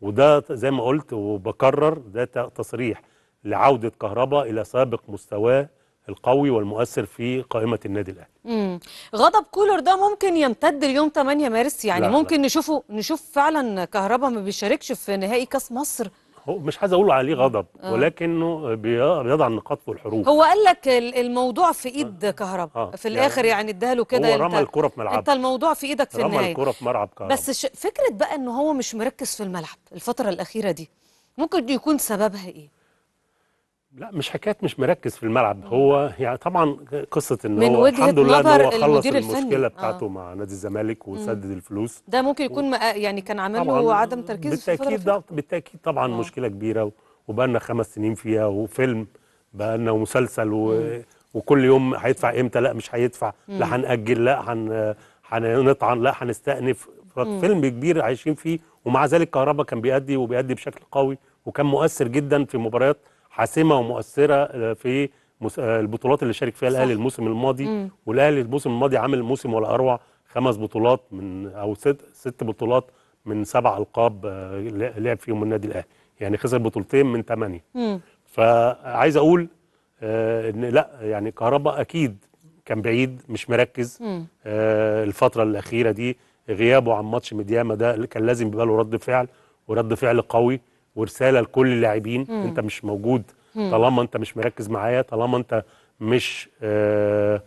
وده زي ما قلت وبكرر ده تصريح لعوده كهربا الى سابق مستواه القوي والمؤثر في قائمه النادي الاهلي. امم غضب كولر ده ممكن يمتد ليوم 8 مارس يعني لا ممكن لا. نشوفه نشوف فعلا كهربا ما بيشاركش في نهائي كاس مصر هو مش عايز اقول عليه غضب آه. ولكنه بيضع النقاط في الحروف هو قال لك الموضوع في ايد آه. كهرب آه. في يعني الاخر يعني, يعني اداها له كده هو رمى الكره في ملعبه انت الموضوع في ايدك في رمى النهايه رمى الكره في ملعب كهرب بس ش... فكره بقى ان هو مش مركز في الملعب الفتره الاخيره دي ممكن يكون سببها ايه لا مش حكايه مش مركز في الملعب هو يعني طبعا قصه ان من هو وجهة الحمد لله ان هو خلص المشكله آه. بتاعته آه. مع نادي الزمالك وسدد الفلوس ده ممكن يكون و... يعني كان عامل له عدم تركيز بالتاكيد ده بالتاكيد طبعا آه. مشكله كبيره وبقى لنا خمس سنين فيها وفيلم بقى لنا ومسلسل و... وكل يوم هيدفع امتى لا مش هيدفع لا هنأجل لا هن هنطعن لا هنستأنف فيلم كبير عايشين فيه ومع ذلك كهربا كان بيأدي وبيأدي بشكل قوي وكان مؤثر جدا في مباريات حاسمه ومؤثره آه، في آه، البطولات اللي شارك فيها الاهلي الموسم الماضي والاهلي الموسم الماضي عامل موسم ولا اروع خمس بطولات من او ست ست بطولات من سبع القاب آه، لعب فيهم النادي الاهلي يعني خسر بطولتين من ثمانيه فعايز اقول ان لا يعني كهربا اكيد كان بعيد مش مركز الفتره الاخيره دي غيابه عن ماتش مدياما ده كان لازم يبقى له رد فعل ورد فعل قوي ورساله لكل اللاعبين انت مش موجود مم. طالما انت مش مركز معايا طالما انت مش آه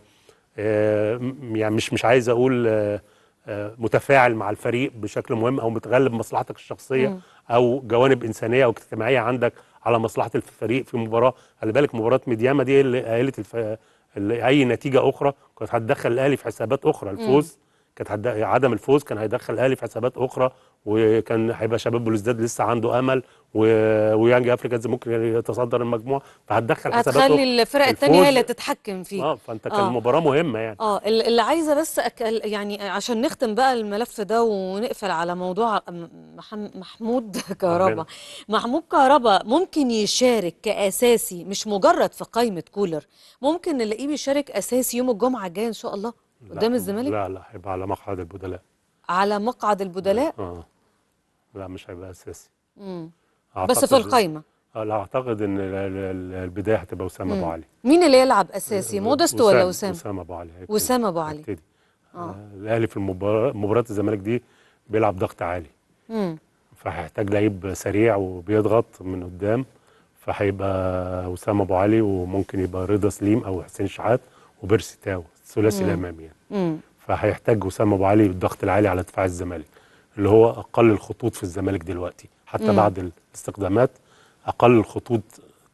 آه يعني مش مش عايز اقول آه،, آه متفاعل مع الفريق بشكل مهم او متغلب مصلحتك الشخصيه مم. او جوانب انسانيه او اجتماعيه عندك على مصلحه الفريق في مباراه خلي بالك مباراه ميدياما دي اللي قالت الف... اللي اي نتيجه اخرى كانت هتدخل الاهلي في حسابات اخرى الفوز كانت هد... عدم الفوز كان هيدخل الاهلي في حسابات اخرى وكان هيبقى شباب بلوزداد لسه عنده امل ويانج افريكانز ممكن يتصدر المجموعه فهتدخل حساباته هتخلي الفرق الثانيه هي اللي تتحكم فيه اه فانت كان آه. مباراه مهمه يعني اه اللي عايزه بس أكل يعني عشان نختم بقى الملف ده ونقفل على موضوع محمود كهربا محمود كهربا ممكن يشارك كاساسي مش مجرد في قائمه كولر ممكن نلاقيه بيشارك اساسي يوم الجمعه الجايه ان شاء الله قدام الزمالك لا لا هيبقى على مقعد البدلاء على مقعد البدلاء اه لا مش هيبقى اساسي امم بس في القايمه آه، لا اعتقد ان البدايه هتبقى وسام ابو علي مين اللي يلعب اساسي مودست ولا وسام وسام ابو علي وسام ابو علي هبتدي. اه الاهلي في المباراه مباراه الزمالك دي بيلعب ضغط عالي امم فهيحتاج لعيب سريع وبيضغط من قدام فهيبقى وسام ابو علي وممكن يبقى رضا سليم او حسين شحات وبيرسي تاو الثلاثي الامامي يعني امم فهيحتاج وسام ابو علي بالضغط العالي على دفاع الزمالك اللي هو اقل الخطوط في الزمالك دلوقتي حتى مم. بعد الاستقدامات اقل الخطوط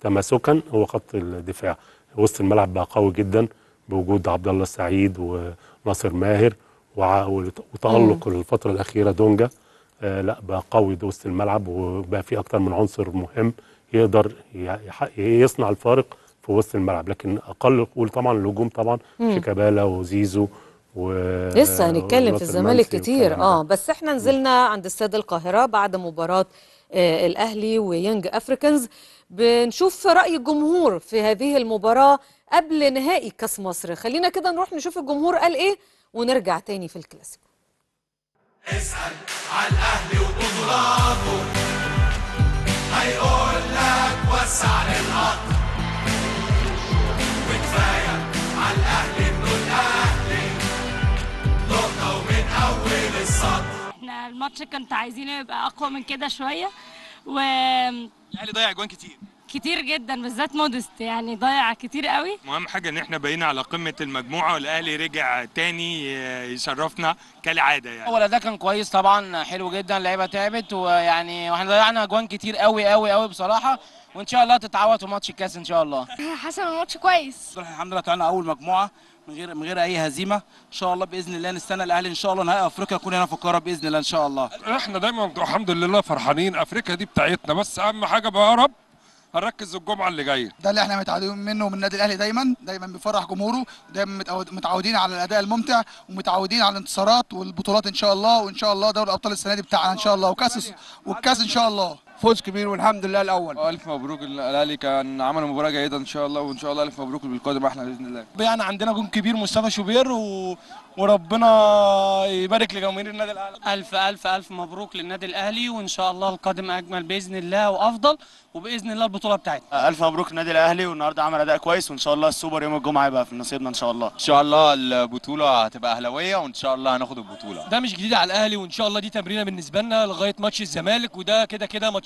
تماسكا هو خط الدفاع وسط الملعب بقى قوي جدا بوجود عبد الله السعيد وناصر ماهر وتالق الفتره الاخيره دونجا آه لا بقى قوي وسط الملعب وبقى في اكتر من عنصر مهم يقدر يصنع الفارق في وسط الملعب لكن اقل طبعا الهجوم طبعا شيكابالا وزيزو و... لسه هنتكلم في الزمالك كتير اه بس احنا نزلنا عند استاد القاهره بعد مباراه آه الاهلي ويانج افريكانز بنشوف راي الجمهور في هذه المباراه قبل نهائي كاس مصر خلينا كده نروح نشوف الجمهور قال ايه ونرجع تاني في الكلاسيكو اسال على الاهلي وقدراته هيقول لك وسع للقطر وكفايه على الاهلي الصد احنا الماتش كنت عايزينه يبقى اقوى من كده شويه و الاهلي ضيع اجوان كتير كتير جدا بالذات مودست يعني ضيع كتير قوي مهم حاجه ان احنا بقينا على قمه المجموعه والاهلي رجع تاني آه، يشرفنا كالعاده يعني هو ده كان كويس طبعا حلو جدا اللعيبه تعبت ويعني واحنا ضيعنا اجوان كتير قوي قوي قوي بصراحه وان شاء الله تتعوض في ماتش الكاس ان شاء الله حسن الماتش كويس الحمد لله طلعنا اول مجموعه من غير من غير اي هزيمه ان شاء الله باذن الله نستنى الاهلي ان شاء الله نهائي افريقيا يكون هنا في القاهره باذن الله ان شاء الله احنا دايما الحمد لله فرحانين افريقيا دي بتاعتنا بس اهم حاجه بقى يا رب هنركز الجمعه اللي جايه ده اللي احنا متعودين منه من النادي الاهلي دايما دايما بيفرح جمهوره دايما متعودين على الاداء الممتع ومتعودين على الانتصارات والبطولات ان شاء الله وان شاء الله دوري الابطال السنه دي بتاعنا ان شاء الله وكاس والكاس ان شاء الله فوز كبير والحمد لله الاول الف مبروك الاهلي كان عمل مباراه جيده ان شاء الله وان شاء الله الف مبروك بالقادم احلى باذن الله يعني عندنا جون كبير مصطفى شوبير و... وربنا يبارك لجماهير النادي الاهلي الف الف الف مبروك للنادي الاهلي وان شاء الله القادم اجمل باذن الله وافضل وباذن الله البطوله بتاعتنا الف مبروك النادي الاهلي والنهارده عمل اداء كويس وان شاء الله السوبر يوم الجمعه يبقى في نصيبنا ان شاء الله ان شاء الله البطوله هتبقى اهلاويه وان شاء الله هناخد البطوله ده مش جديد على الاهلي وان شاء الله دي تمرينه بالنسبه لنا لغايه ماتش الزمالك وده كده كده ماتش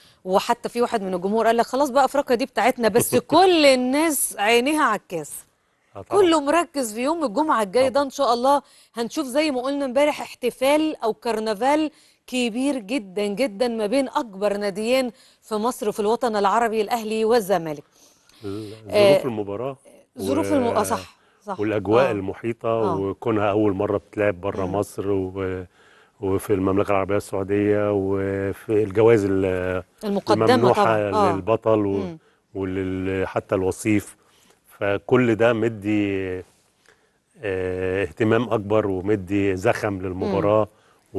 وحتى في واحد من الجمهور قال لك خلاص بقى افريقيا دي بتاعتنا بس كل الناس عينيها على الكاس آه، كله مركز في يوم الجمعه الجاي ده ان شاء الله هنشوف زي ما قلنا امبارح احتفال او كرنفال كبير جدا جدا ما بين اكبر ناديين في مصر في الوطن العربي الاهلي والزمالك ظروف آه المباراه ظروف و... الم... آه صح صح والاجواء آه. المحيطه آه. وكونها اول مره بتلعب بره مصر و... وفي المملكه العربيه السعوديه وفي الجوائز المقدمه الممنوحه طبعا. آه. للبطل آه. وحتى الوصيف فكل ده مدي آه، اهتمام اكبر ومدي زخم للمباراه مم.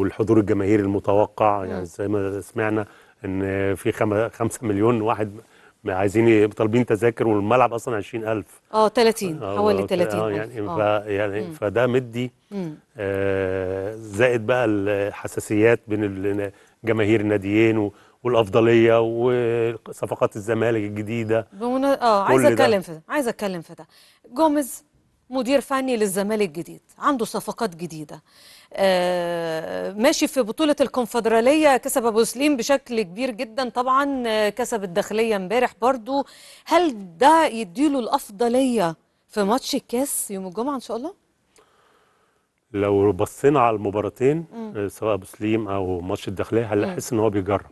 والحضور الجماهيري المتوقع يعني زي ما سمعنا ان في 5 مليون واحد عايزين طالبين تذاكر والملعب اصلا 20000 اه 30 آه، حوالي 30 آه، آه، يعني, أوه. ف... يعني مم. فده مدي آه زائد بقى الحساسيات بين جماهير الناديين و... والافضليه وصفقات الزمالك الجديده بمنا... اه عايزه اتكلم في ده عايزه اتكلم في ده جوميز مدير فني للزمالك الجديد عنده صفقات جديده آه، ماشي في بطولة الكونفدرالية كسب أبو سليم بشكل كبير جدا طبعا آه، كسب الداخلية امبارح برضو هل ده يديله الأفضلية في ماتش الكاس يوم الجمعة إن شاء الله؟ لو بصينا على المباراتين آه، سواء أبو سليم أو ماتش الداخلية هنحس إن هو بيجرب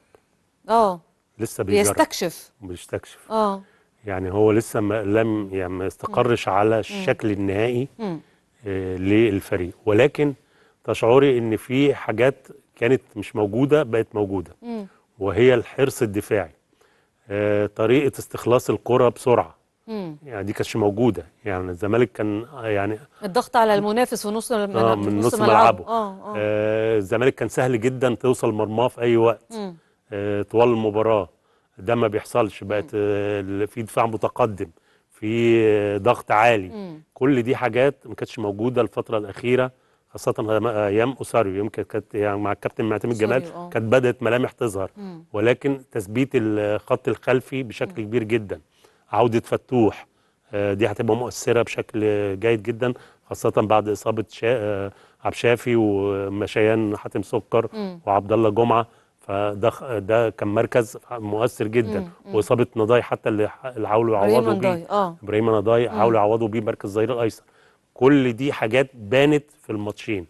اه لسه بيجرب بيستكشف بيستكشف اه يعني هو لسه ما لم يعني ما استقرش على الشكل النهائي للفريق ولكن تشعري ان في حاجات كانت مش موجوده بقت موجوده مم. وهي الحرص الدفاعي آه طريقه استخلاص الكره بسرعه مم. يعني دي كانتش موجوده يعني الزمالك كان آه، يعني الضغط على المنافس ونص من آه من نص, ملعبه آه،, آه آه. الزمالك كان سهل جدا توصل مرماه في اي وقت آه طوال المباراه ده ما بيحصلش بقت آه في دفاع متقدم في آه، ضغط عالي مم. كل دي حاجات ما كانتش موجوده الفتره الاخيره خاصه ايام اساريو يوم كانت يعني مع الكابتن معتمد جمال آه. كانت بدات ملامح تظهر ولكن تثبيت الخط الخلفي بشكل مم. كبير جدا عوده فتوح آه، دي هتبقى مؤثره بشكل جيد جدا خاصه بعد اصابه شا... آه، عبد شافي ومشيان حاتم سكر وعبد الله جمعه فده ده كان مركز مؤثر جدا واصابه نضاي حتى اللي عاولوا يعوضوا بيه ابراهيم نضاي عاولوا يعوضوا بيه مركز ظهير الايسر كل دي حاجات بانت في الماتشين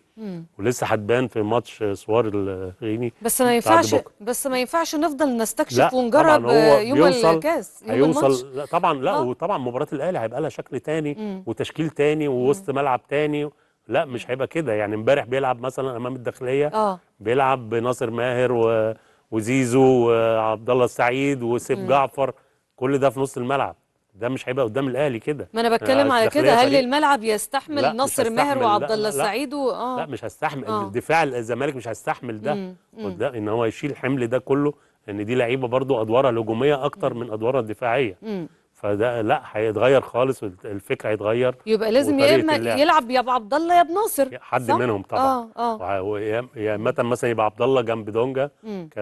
ولسه هتبان في ماتش سوار الغيني بس ما ينفعش بس ما ينفعش نفضل نستكشف ونجرب يوم الكاس يوم هيوصل الماتش. لا طبعا لا آه. وطبعا مباراه الاهلي هيبقى لها شكل تاني مم. وتشكيل تاني ووسط ملعب تاني لا مش هيبقى كده يعني امبارح بيلعب مثلا امام الداخليه آه. بيلعب بناصر ماهر و... وزيزو وعبد الله السعيد وسيف جعفر كل ده في نص الملعب ده مش هيبقى قدام الاهلي كده ما انا بتكلم على كده هل الملعب يستحمل نصر ماهر وعبد الله السعيد اه لا مش هستحمل آه. الدفاع الزمالك مش هستحمل ده قدام ان هو يشيل حمل ده كله ان دي لعيبه برضو ادوارها الهجوميه اكتر مم. من ادوارها الدفاعيه مم. فده لا هيتغير خالص والفكر هيتغير يبقى لازم يا اما يلعب يا ابو عبد الله يا ابو ناصر حد صح؟ منهم طبعا اه اه يا اما مثلا يبقى عبد الله جنب دونجا ك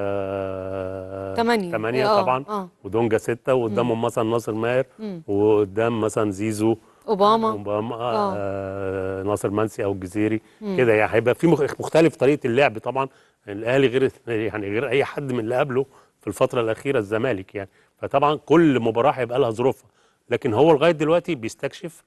8 8 آه، طبعا آه. ودونجا 6 وقدامهم مثلا ناصر ماهر وقدام مثلا زيزو اوباما اوباما آه. آه, آه، ناصر منسي او الجزيري كده يعني هيبقى في مختلف طريقه اللعب طبعا الاهلي غير يعني غير اي حد من اللي قبله في الفتره الاخيره الزمالك يعني فطبعا كل مباراه هيبقى لها ظروفها لكن هو لغايه دلوقتي بيستكشف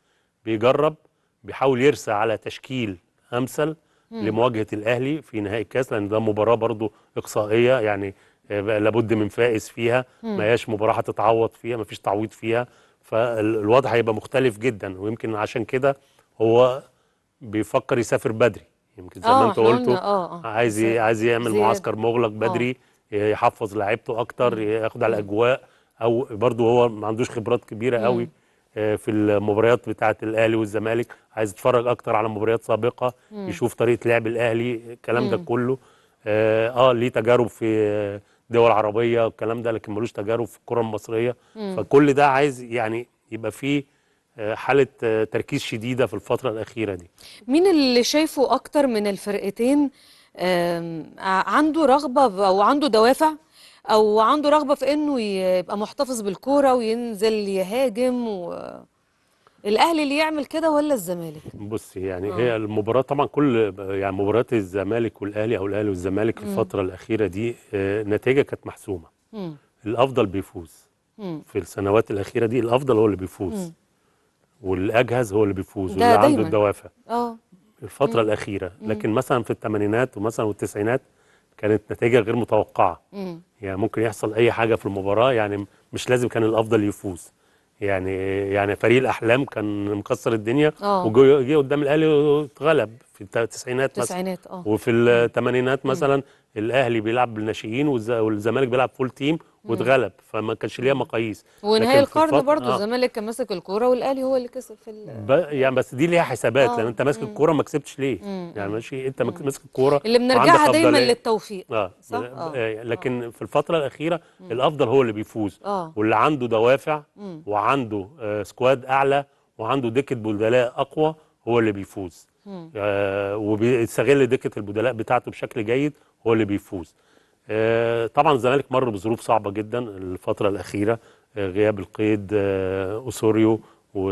بيجرب بيحاول يرسى على تشكيل امثل مم. لمواجهه الاهلي في نهائي الكاس لان ده مباراه برضه اقصائيه يعني آه، لابد من فائز فيها ما هياش مباراه هتتعوض فيها ما فيش تعويض فيها فالوضع هيبقى مختلف جدا ويمكن عشان كده هو بيفكر يسافر بدري يمكن زي ما آه، انت قلته آه، عايز عايز يعمل معسكر مغلق بدري أوه. يحفظ لعيبته اكتر ياخد على الاجواء او برضه هو ما عندوش خبرات كبيره قوي آه، في المباريات بتاعه الاهلي والزمالك عايز يتفرج اكتر على مباريات سابقه مم. يشوف طريقه لعب الاهلي الكلام ده كله اه, آه ليه تجارب في دول عربيه والكلام ده لكن ملوش تجارب في الكره المصريه مم. فكل ده عايز يعني يبقى فيه آه، حالة آه، تركيز شديدة في الفترة الأخيرة دي مين اللي شايفه أكتر من الفرقتين عنده رغبة أو عنده دوافع او عنده رغبه في انه يبقى محتفظ بالكوره وينزل يهاجم و... الاهلي اللي يعمل كده ولا الزمالك بص يعني آه. هي المباراه طبعا كل يعني مباريات الزمالك والاهلي او الاهلي والزمالك مم. الفتره الاخيره دي آه، نتائجها كانت محسومه مم. الافضل بيفوز مم. في السنوات الاخيره دي الافضل هو اللي بيفوز مم. والاجهز هو اللي بيفوز واللي عنده الدوافع اه الفتره مم. الاخيره لكن مثلا في الثمانينات ومثلا والتسعينات كانت نتائجها غير متوقعه يعني ممكن يحصل اي حاجه في المباراه يعني مش لازم كان الافضل يفوز يعني يعني فريق الاحلام كان مكسر الدنيا آه. وجه قدام الاهلي واتغلب في التسعينات مثلا آه. وفي الثمانينات مثلا الاهلي بيلعب بالناشئين والزمالك بيلعب فول تيم واتغلب فما كانش ليها مقاييس ونهاية القرن برضه آه. الزمالك كان ماسك الكوره والاهلي هو اللي كسب في ال... ب... يعني بس دي ليها حسابات آه. لان انت ماسك الكوره ما كسبتش ليه مم. يعني ماشي انت ماسك الكوره اللي بنرجعها دايما إيه؟ للتوفيق آه. صح آه. آه. لكن آه. في الفتره الاخيره مم. الافضل هو اللي بيفوز آه. واللي عنده دوافع مم. وعنده آه سكواد اعلى وعنده دكه بلدلاء اقوى هو اللي بيفوز آه وبيستغل دكه البدلاء بتاعته بشكل جيد هو اللي بيفوز آه طبعا الزمالك مر بظروف صعبه جدا الفتره الاخيره آه غياب القيد آه و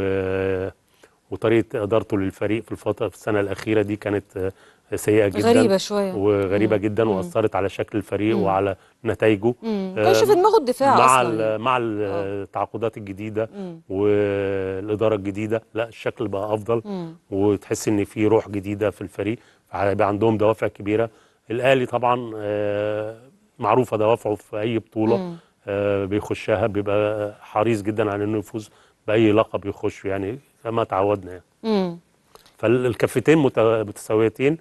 وطريقه ادارته للفريق في الفتره في السنه الاخيره دي كانت آه، سيئه جدا غريبه شويه وغريبه مم. جدا واثرت على شكل الفريق مم. وعلى نتائجه ما آه، كانش في دماغه الدفاع مع اصلا مع مع آه. التعاقدات الجديده مم. والاداره الجديده لا الشكل بقى افضل مم. وتحس ان في روح جديده في الفريق بقى عندهم دوافع كبيره الاهلي طبعا آه، معروفه دوافعه في اي بطوله مم. بيخشها بيبقى حريص جدا على انه يفوز باي لقب يخشه يعني كما تعودنا يعني. فالكفتين متساويتين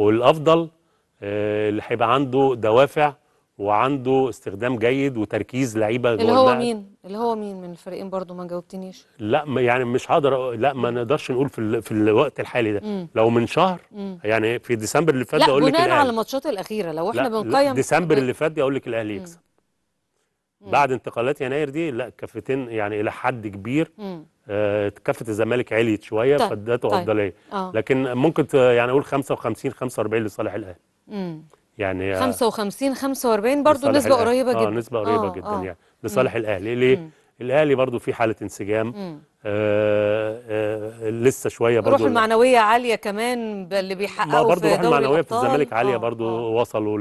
والافضل آه، اللي هيبقى عنده دوافع وعنده استخدام جيد وتركيز لعيبه اللي هو مين اللي هو مين من الفريقين برضو ما جاوبتنيش لا يعني مش هقدر لا ما نقدرش نقول في ال... في الوقت الحالي ده مم. لو من شهر مم. يعني في ديسمبر اللي فات اقول لك بناء على الماتشات الاخيره لو احنا بنقيم ديسمبر اللي فات اقول لك الاهلي يكسب بعد انتقالات يناير دي لا كفتين يعني الى حد كبير مم. كفه آه، الزمالك عليت شويه طيب. فادته طيب. افضليه آه. لكن ممكن يعني اقول 55 45 لصالح الاهلي يعني 55 45 برضه نسبه قريبه آه، جدا اه نسبه قريبه آه. جدا آه. يعني لصالح الاهلي ليه مم. الاهلي برضه في حاله انسجام آه آه لسه شويه برضه الروح المعنويه عاليه كمان اللي بيحققوا في دوري برضه الروح المعنويه في الزمالك عاليه آه. برضه آه. وصلوا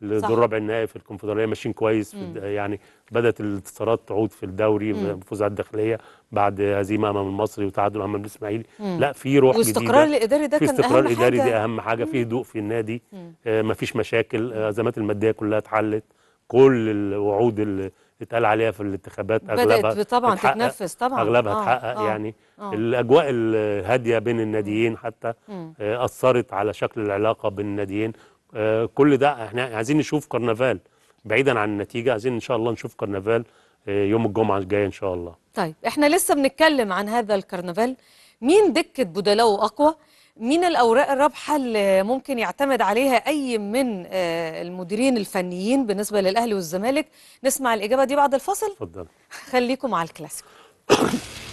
لدور ربع النهائي في الكونفدراليه ماشيين كويس في يعني بدات الانتصارات تعود في الدوري فوز على الداخليه بعد هزيمه امام المصري وتعادل امام الاسماعيلي لا في روح جديده والاستقرار الاداري ده كان استقرار اهم اداري حاجة. دي اهم حاجه في هدوء في النادي آه مفيش مشاكل آه، الازمات الماديه كلها اتحلت كل الوعود اللي اتقال عليها في الانتخابات اغلبها بدات طبعا تتنفس طبعا اغلبها آه، اتحقق آه يعني آه الاجواء الهاديه بين الناديين حتى آه اثرت على شكل العلاقه بين الناديين آه، كل ده احنا عايزين نشوف كرنفال بعيدا عن النتيجه عايزين ان شاء الله نشوف كرنفال آه، يوم الجمعه الجايه ان شاء الله طيب احنا لسه بنتكلم عن هذا الكرنفال مين دكه بدلاوه اقوى مين الاوراق الرابحه اللي ممكن يعتمد عليها اي من آه، المديرين الفنيين بالنسبه للاهلي والزمالك نسمع الاجابه دي بعد الفاصل اتفضل خليكم على الكلاسيكو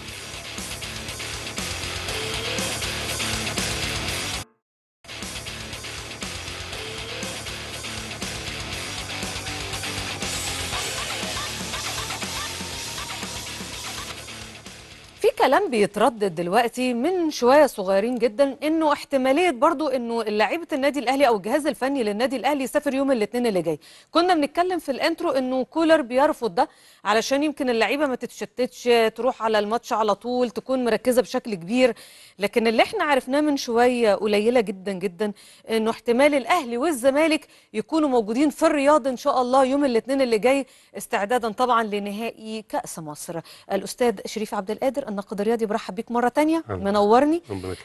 كلام بيتردد دلوقتي من شويه صغيرين جدا انه احتماليه برضو انه لعيبه النادي الاهلي او الجهاز الفني للنادي الاهلي يسافر يوم الاثنين اللي جاي كنا بنتكلم في الانترو انه كولر بيرفض ده علشان يمكن اللعيبه ما تتشتتش تروح على الماتش على طول تكون مركزه بشكل كبير لكن اللي احنا عرفناه من شويه قليله جدا جدا انه احتمال الاهلي والزمالك يكونوا موجودين في الرياض ان شاء الله يوم الاثنين اللي جاي استعدادا طبعا لنهائي كاس مصر الاستاذ شريف عبد القادر النقد الناقد الرياضي برحب بيك مره تانية منورني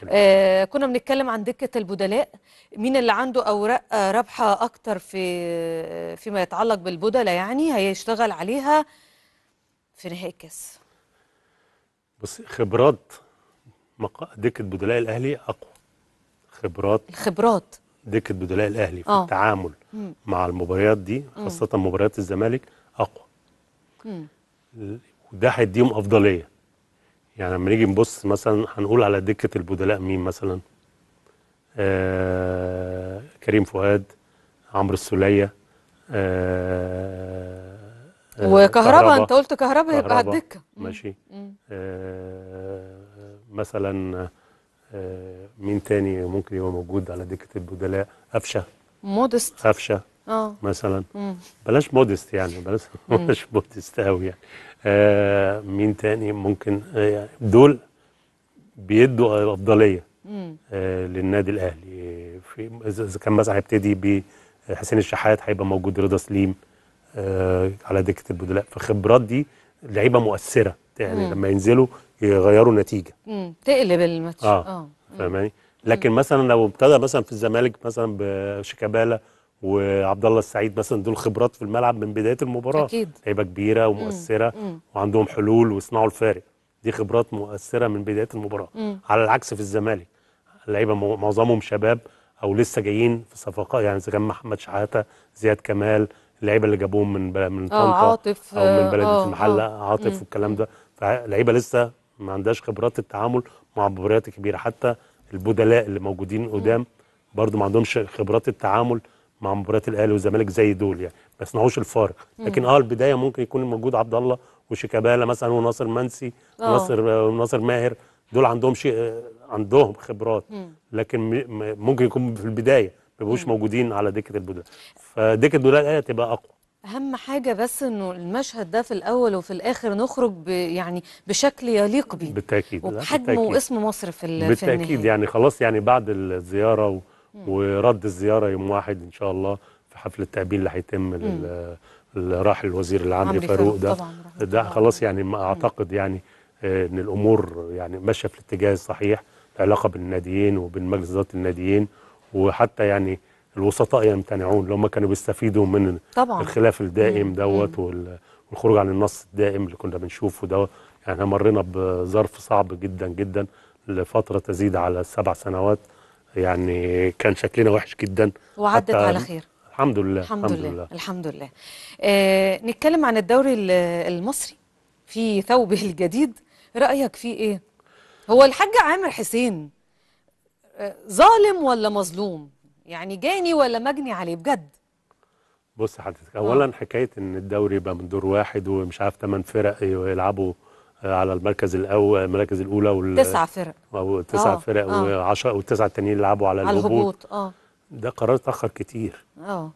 آه كنا بنتكلم عن دكه البدلاء مين اللي عنده اوراق رابحه اكتر في فيما يتعلق بالبدلاء يعني هيشتغل عليها في نهائي الكاس بص خبرات دكه بدلاء الاهلي اقوى خبرات الخبرات دكه بدلاء الاهلي في أوه. التعامل مم. مع المباريات دي خاصه مباريات الزمالك اقوى مم. وده هيديهم افضليه يعني لما نيجي نبص مثلا هنقول على دكة البدلاء مين مثلا آه كريم فؤاد عمرو السولية آه, آه، وكهرباء انت قلت كهرباء يبقى على الدكه ماشي آه مثلا آه مين تاني ممكن يبقى موجود على دكه البدلاء قفشه مودست قفشه اه مثلا مم. بلاش مودست يعني بلاش مش مودست قوي يعني آه مين تاني ممكن آه يعني دول بيدوا الافضليه آه للنادي الاهلي في اذا كان مثلا هيبتدي بحسين الشحات هيبقى موجود رضا سليم آه على دكه البدلاء فالخبرات دي لعيبه مؤثره يعني مم. لما ينزلوا يغيروا نتيجه مم. تقلب الماتش اه, آه. فاهماني لكن مم. مثلا لو ابتدى مثلا في الزمالك مثلا بشيكابالا وعبد الله السعيد مثلا دول خبرات في الملعب من بدايه المباراه اكيد لعيبه كبيره ومؤثره مم. مم. وعندهم حلول ويصنعوا الفارق دي خبرات مؤثره من بدايه المباراه مم. على العكس في الزمالك اللعيبه معظمهم شباب او لسه جايين في صفقات يعني زي محمد شحاته زياد كمال اللعيبه اللي جابوهم من من آه، طنطا عاطف او من بلد آه، المحله آه. عاطف مم. والكلام ده فلعيبه لسه ما عندهاش خبرات التعامل مع مباريات كبيره حتى البدلاء اللي موجودين قدام برضو ما عندهمش خبرات التعامل مع مباريات الاهلي والزمالك زي دول يعني ما يصنعوش الفارق لكن اه البدايه ممكن يكون موجود عبد الله وشيكابالا مثلا وناصر منسي آه. وناصر وناصر ماهر دول عندهم شيء آه، عندهم خبرات لكن ممكن يكون في البدايه ما بيبقوش موجودين على دكه البدلاء فدكه البدلاء الاهلي هتبقى اقوى اهم حاجه بس انه المشهد ده في الاول وفي الاخر نخرج يعني بشكل يليق بيه بالتاكيد وبحجمه واسم مصر في بالتاكيد في يعني خلاص يعني بعد الزياره و... ورد الزياره يوم واحد ان شاء الله في حفل التأبين اللي هيتم لراحل الوزير العام فاروق ده ده خلاص يعني ما اعتقد يعني آه، ان الامور يعني ماشيه في الاتجاه الصحيح العلاقه بين الناديين وبين مجلس اداره الناديين وحتى يعني الوسطاء يمتنعون لو هم كانوا بيستفيدوا من طبعا. الخلاف الدائم دوت والخروج عن النص الدائم اللي كنا بنشوفه دوت يعني مرينا بظرف صعب جدا جدا لفتره تزيد على سبع سنوات يعني كان شكلنا وحش جدا وعدت على خير الحمد لله الحمد, الحمد لله. لله الحمد لله آه نتكلم عن الدوري المصري في ثوبه الجديد رايك فيه ايه هو الحاج عامر حسين آه، ظالم ولا مظلوم يعني جاني ولا مجني عليه بجد بص حضرتك اولا آه. حكايه ان الدوري يبقى من دور واحد ومش عارف ثمان فرق يلعبوا على المركز الاول المراكز الاولى وال تسع فرق او تسع آه فرق آه و10 والتسعه التانيين يلعبوا على, على الهبوط, الهبوط. اه ده قرار اتاخر كتير اه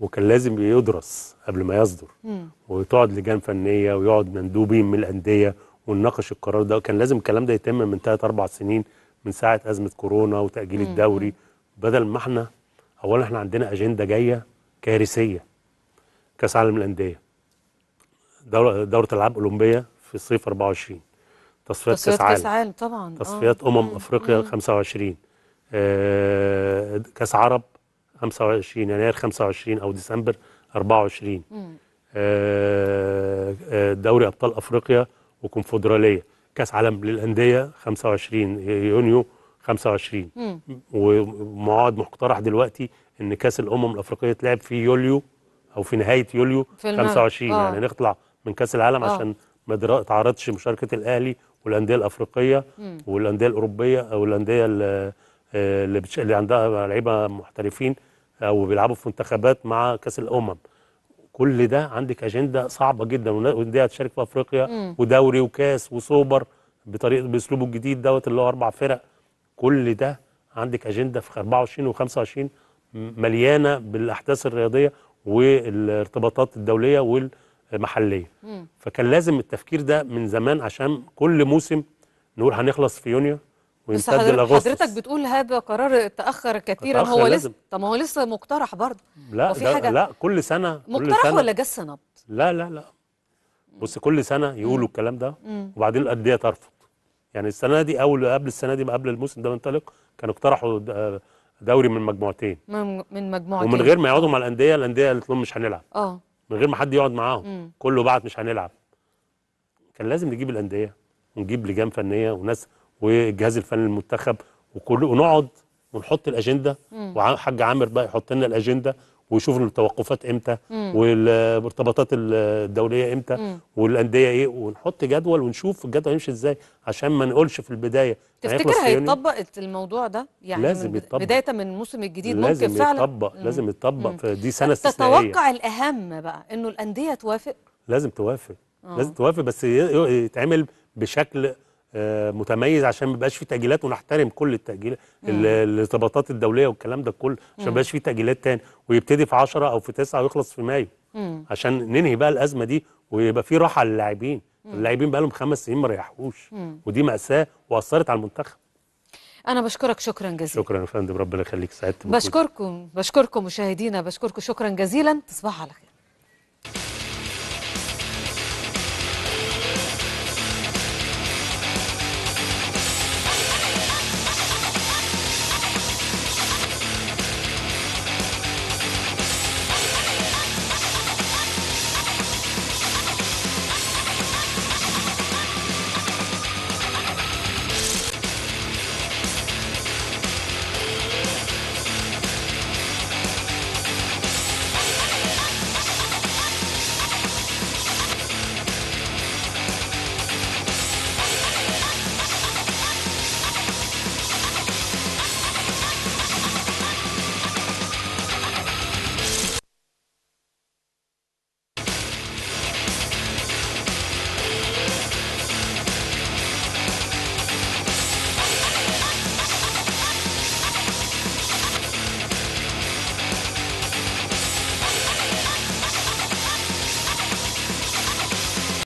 وكان لازم يدرس قبل ما يصدر مم. وتقعد لجان فنيه ويقعد مندوبين من الانديه ونناقش القرار ده وكان لازم الكلام ده يتم من ثلاث اربع سنين من ساعه ازمه كورونا وتاجيل مم. الدوري بدل ما احنا اولا احنا عندنا اجنده جايه كارثيه كاس عالم الانديه دوره دوره العاب اولمبيه في صيف 24 تصفيات كاس عالم كاس عالم طبعا آه. تصفيات آه. امم افريقيا مم. 25 آه كاس عرب 25 يناير 25 او ديسمبر 24 آه،, آه دوري ابطال افريقيا وكونفدراليه كاس عالم للانديه 25 يونيو 25 ومعاد مقترح دلوقتي ان كاس الامم الافريقيه يتلعب في يوليو او في نهايه يوليو في 25 آه. يعني نطلع من كاس العالم آه. عشان ما تعرضش مشاركه الاهلي والانديه الافريقيه والانديه الاوروبيه او الانديه آه، اللي, بتش... اللي عندها لعيبه محترفين او بيلعبوا في منتخبات مع كاس الامم كل ده عندك اجنده صعبه جدا والانديه هتشارك في افريقيا ودوري وكاس وسوبر بطريقه باسلوبه الجديد دوت اللي هو اربع فرق كل ده عندك اجنده في 24 و25 مليانه بالاحداث الرياضيه والارتباطات الدوليه وال محليه مم. فكان لازم التفكير ده من زمان عشان كل موسم نقول هنخلص في يونيو ويمتد لاغسطس حضرتك بتقول هذا قرار تاخر كثيرا هو لازم. لسه طب ما هو لسه مقترح برضه لا وفي حاجه لا كل سنه مقترح سنة ولا جس نبض لا لا لا بص كل سنه يقولوا مم. الكلام ده وبعدين الانديه ترفض يعني السنه دي اول قبل السنه دي قبل الموسم ده منطلق كانوا اقترحوا دوري من مجموعتين من مجموعتين ومن غير ما يقعدوا مع الانديه الانديه قالت لهم مش هنلعب اه من غير ما حد يقعد معاهم كله بعت مش هنلعب كان لازم نجيب الانديه ونجيب لجان فنيه وناس والجهاز الفني المنتخب وكل ونقعد ونحط الاجنده وحاج عامر بقى يحط لنا الاجنده ويشوفوا التوقفات امتى والارتباطات الدوليه امتى والانديه ايه ونحط جدول ونشوف الجدول يمشي ازاي عشان ما نقولش في البدايه تفتكر هيطبق الموضوع ده يعني لازم من يتطبق. بدايه من الموسم الجديد لازم ممكن فعلا يتطبق. لازم يتطبق دي سنه استثنائيه تتوقع الاهم بقى انه الانديه توافق لازم توافق آه. لازم توافق بس يتعمل بشكل آه، متميز عشان ما يبقاش فيه تاجيلات ونحترم كل التاجيلات الارتباطات الدوليه والكلام ده كله عشان ما يبقاش فيه تاجيلات تاني ويبتدي في 10 او في 9 ويخلص في مايو مم. عشان ننهي بقى الازمه دي ويبقى في راحه للاعبين اللاعبين بقى لهم خمس سنين ما ريحوش ودي ماساه واثرت على المنتخب انا بشكرك شكرا جزيلا شكرا يا فندم ربنا يخليك سعدت بشكركم بشكركم مشاهدينا بشكركم شكرا جزيلا تصبحوا على خير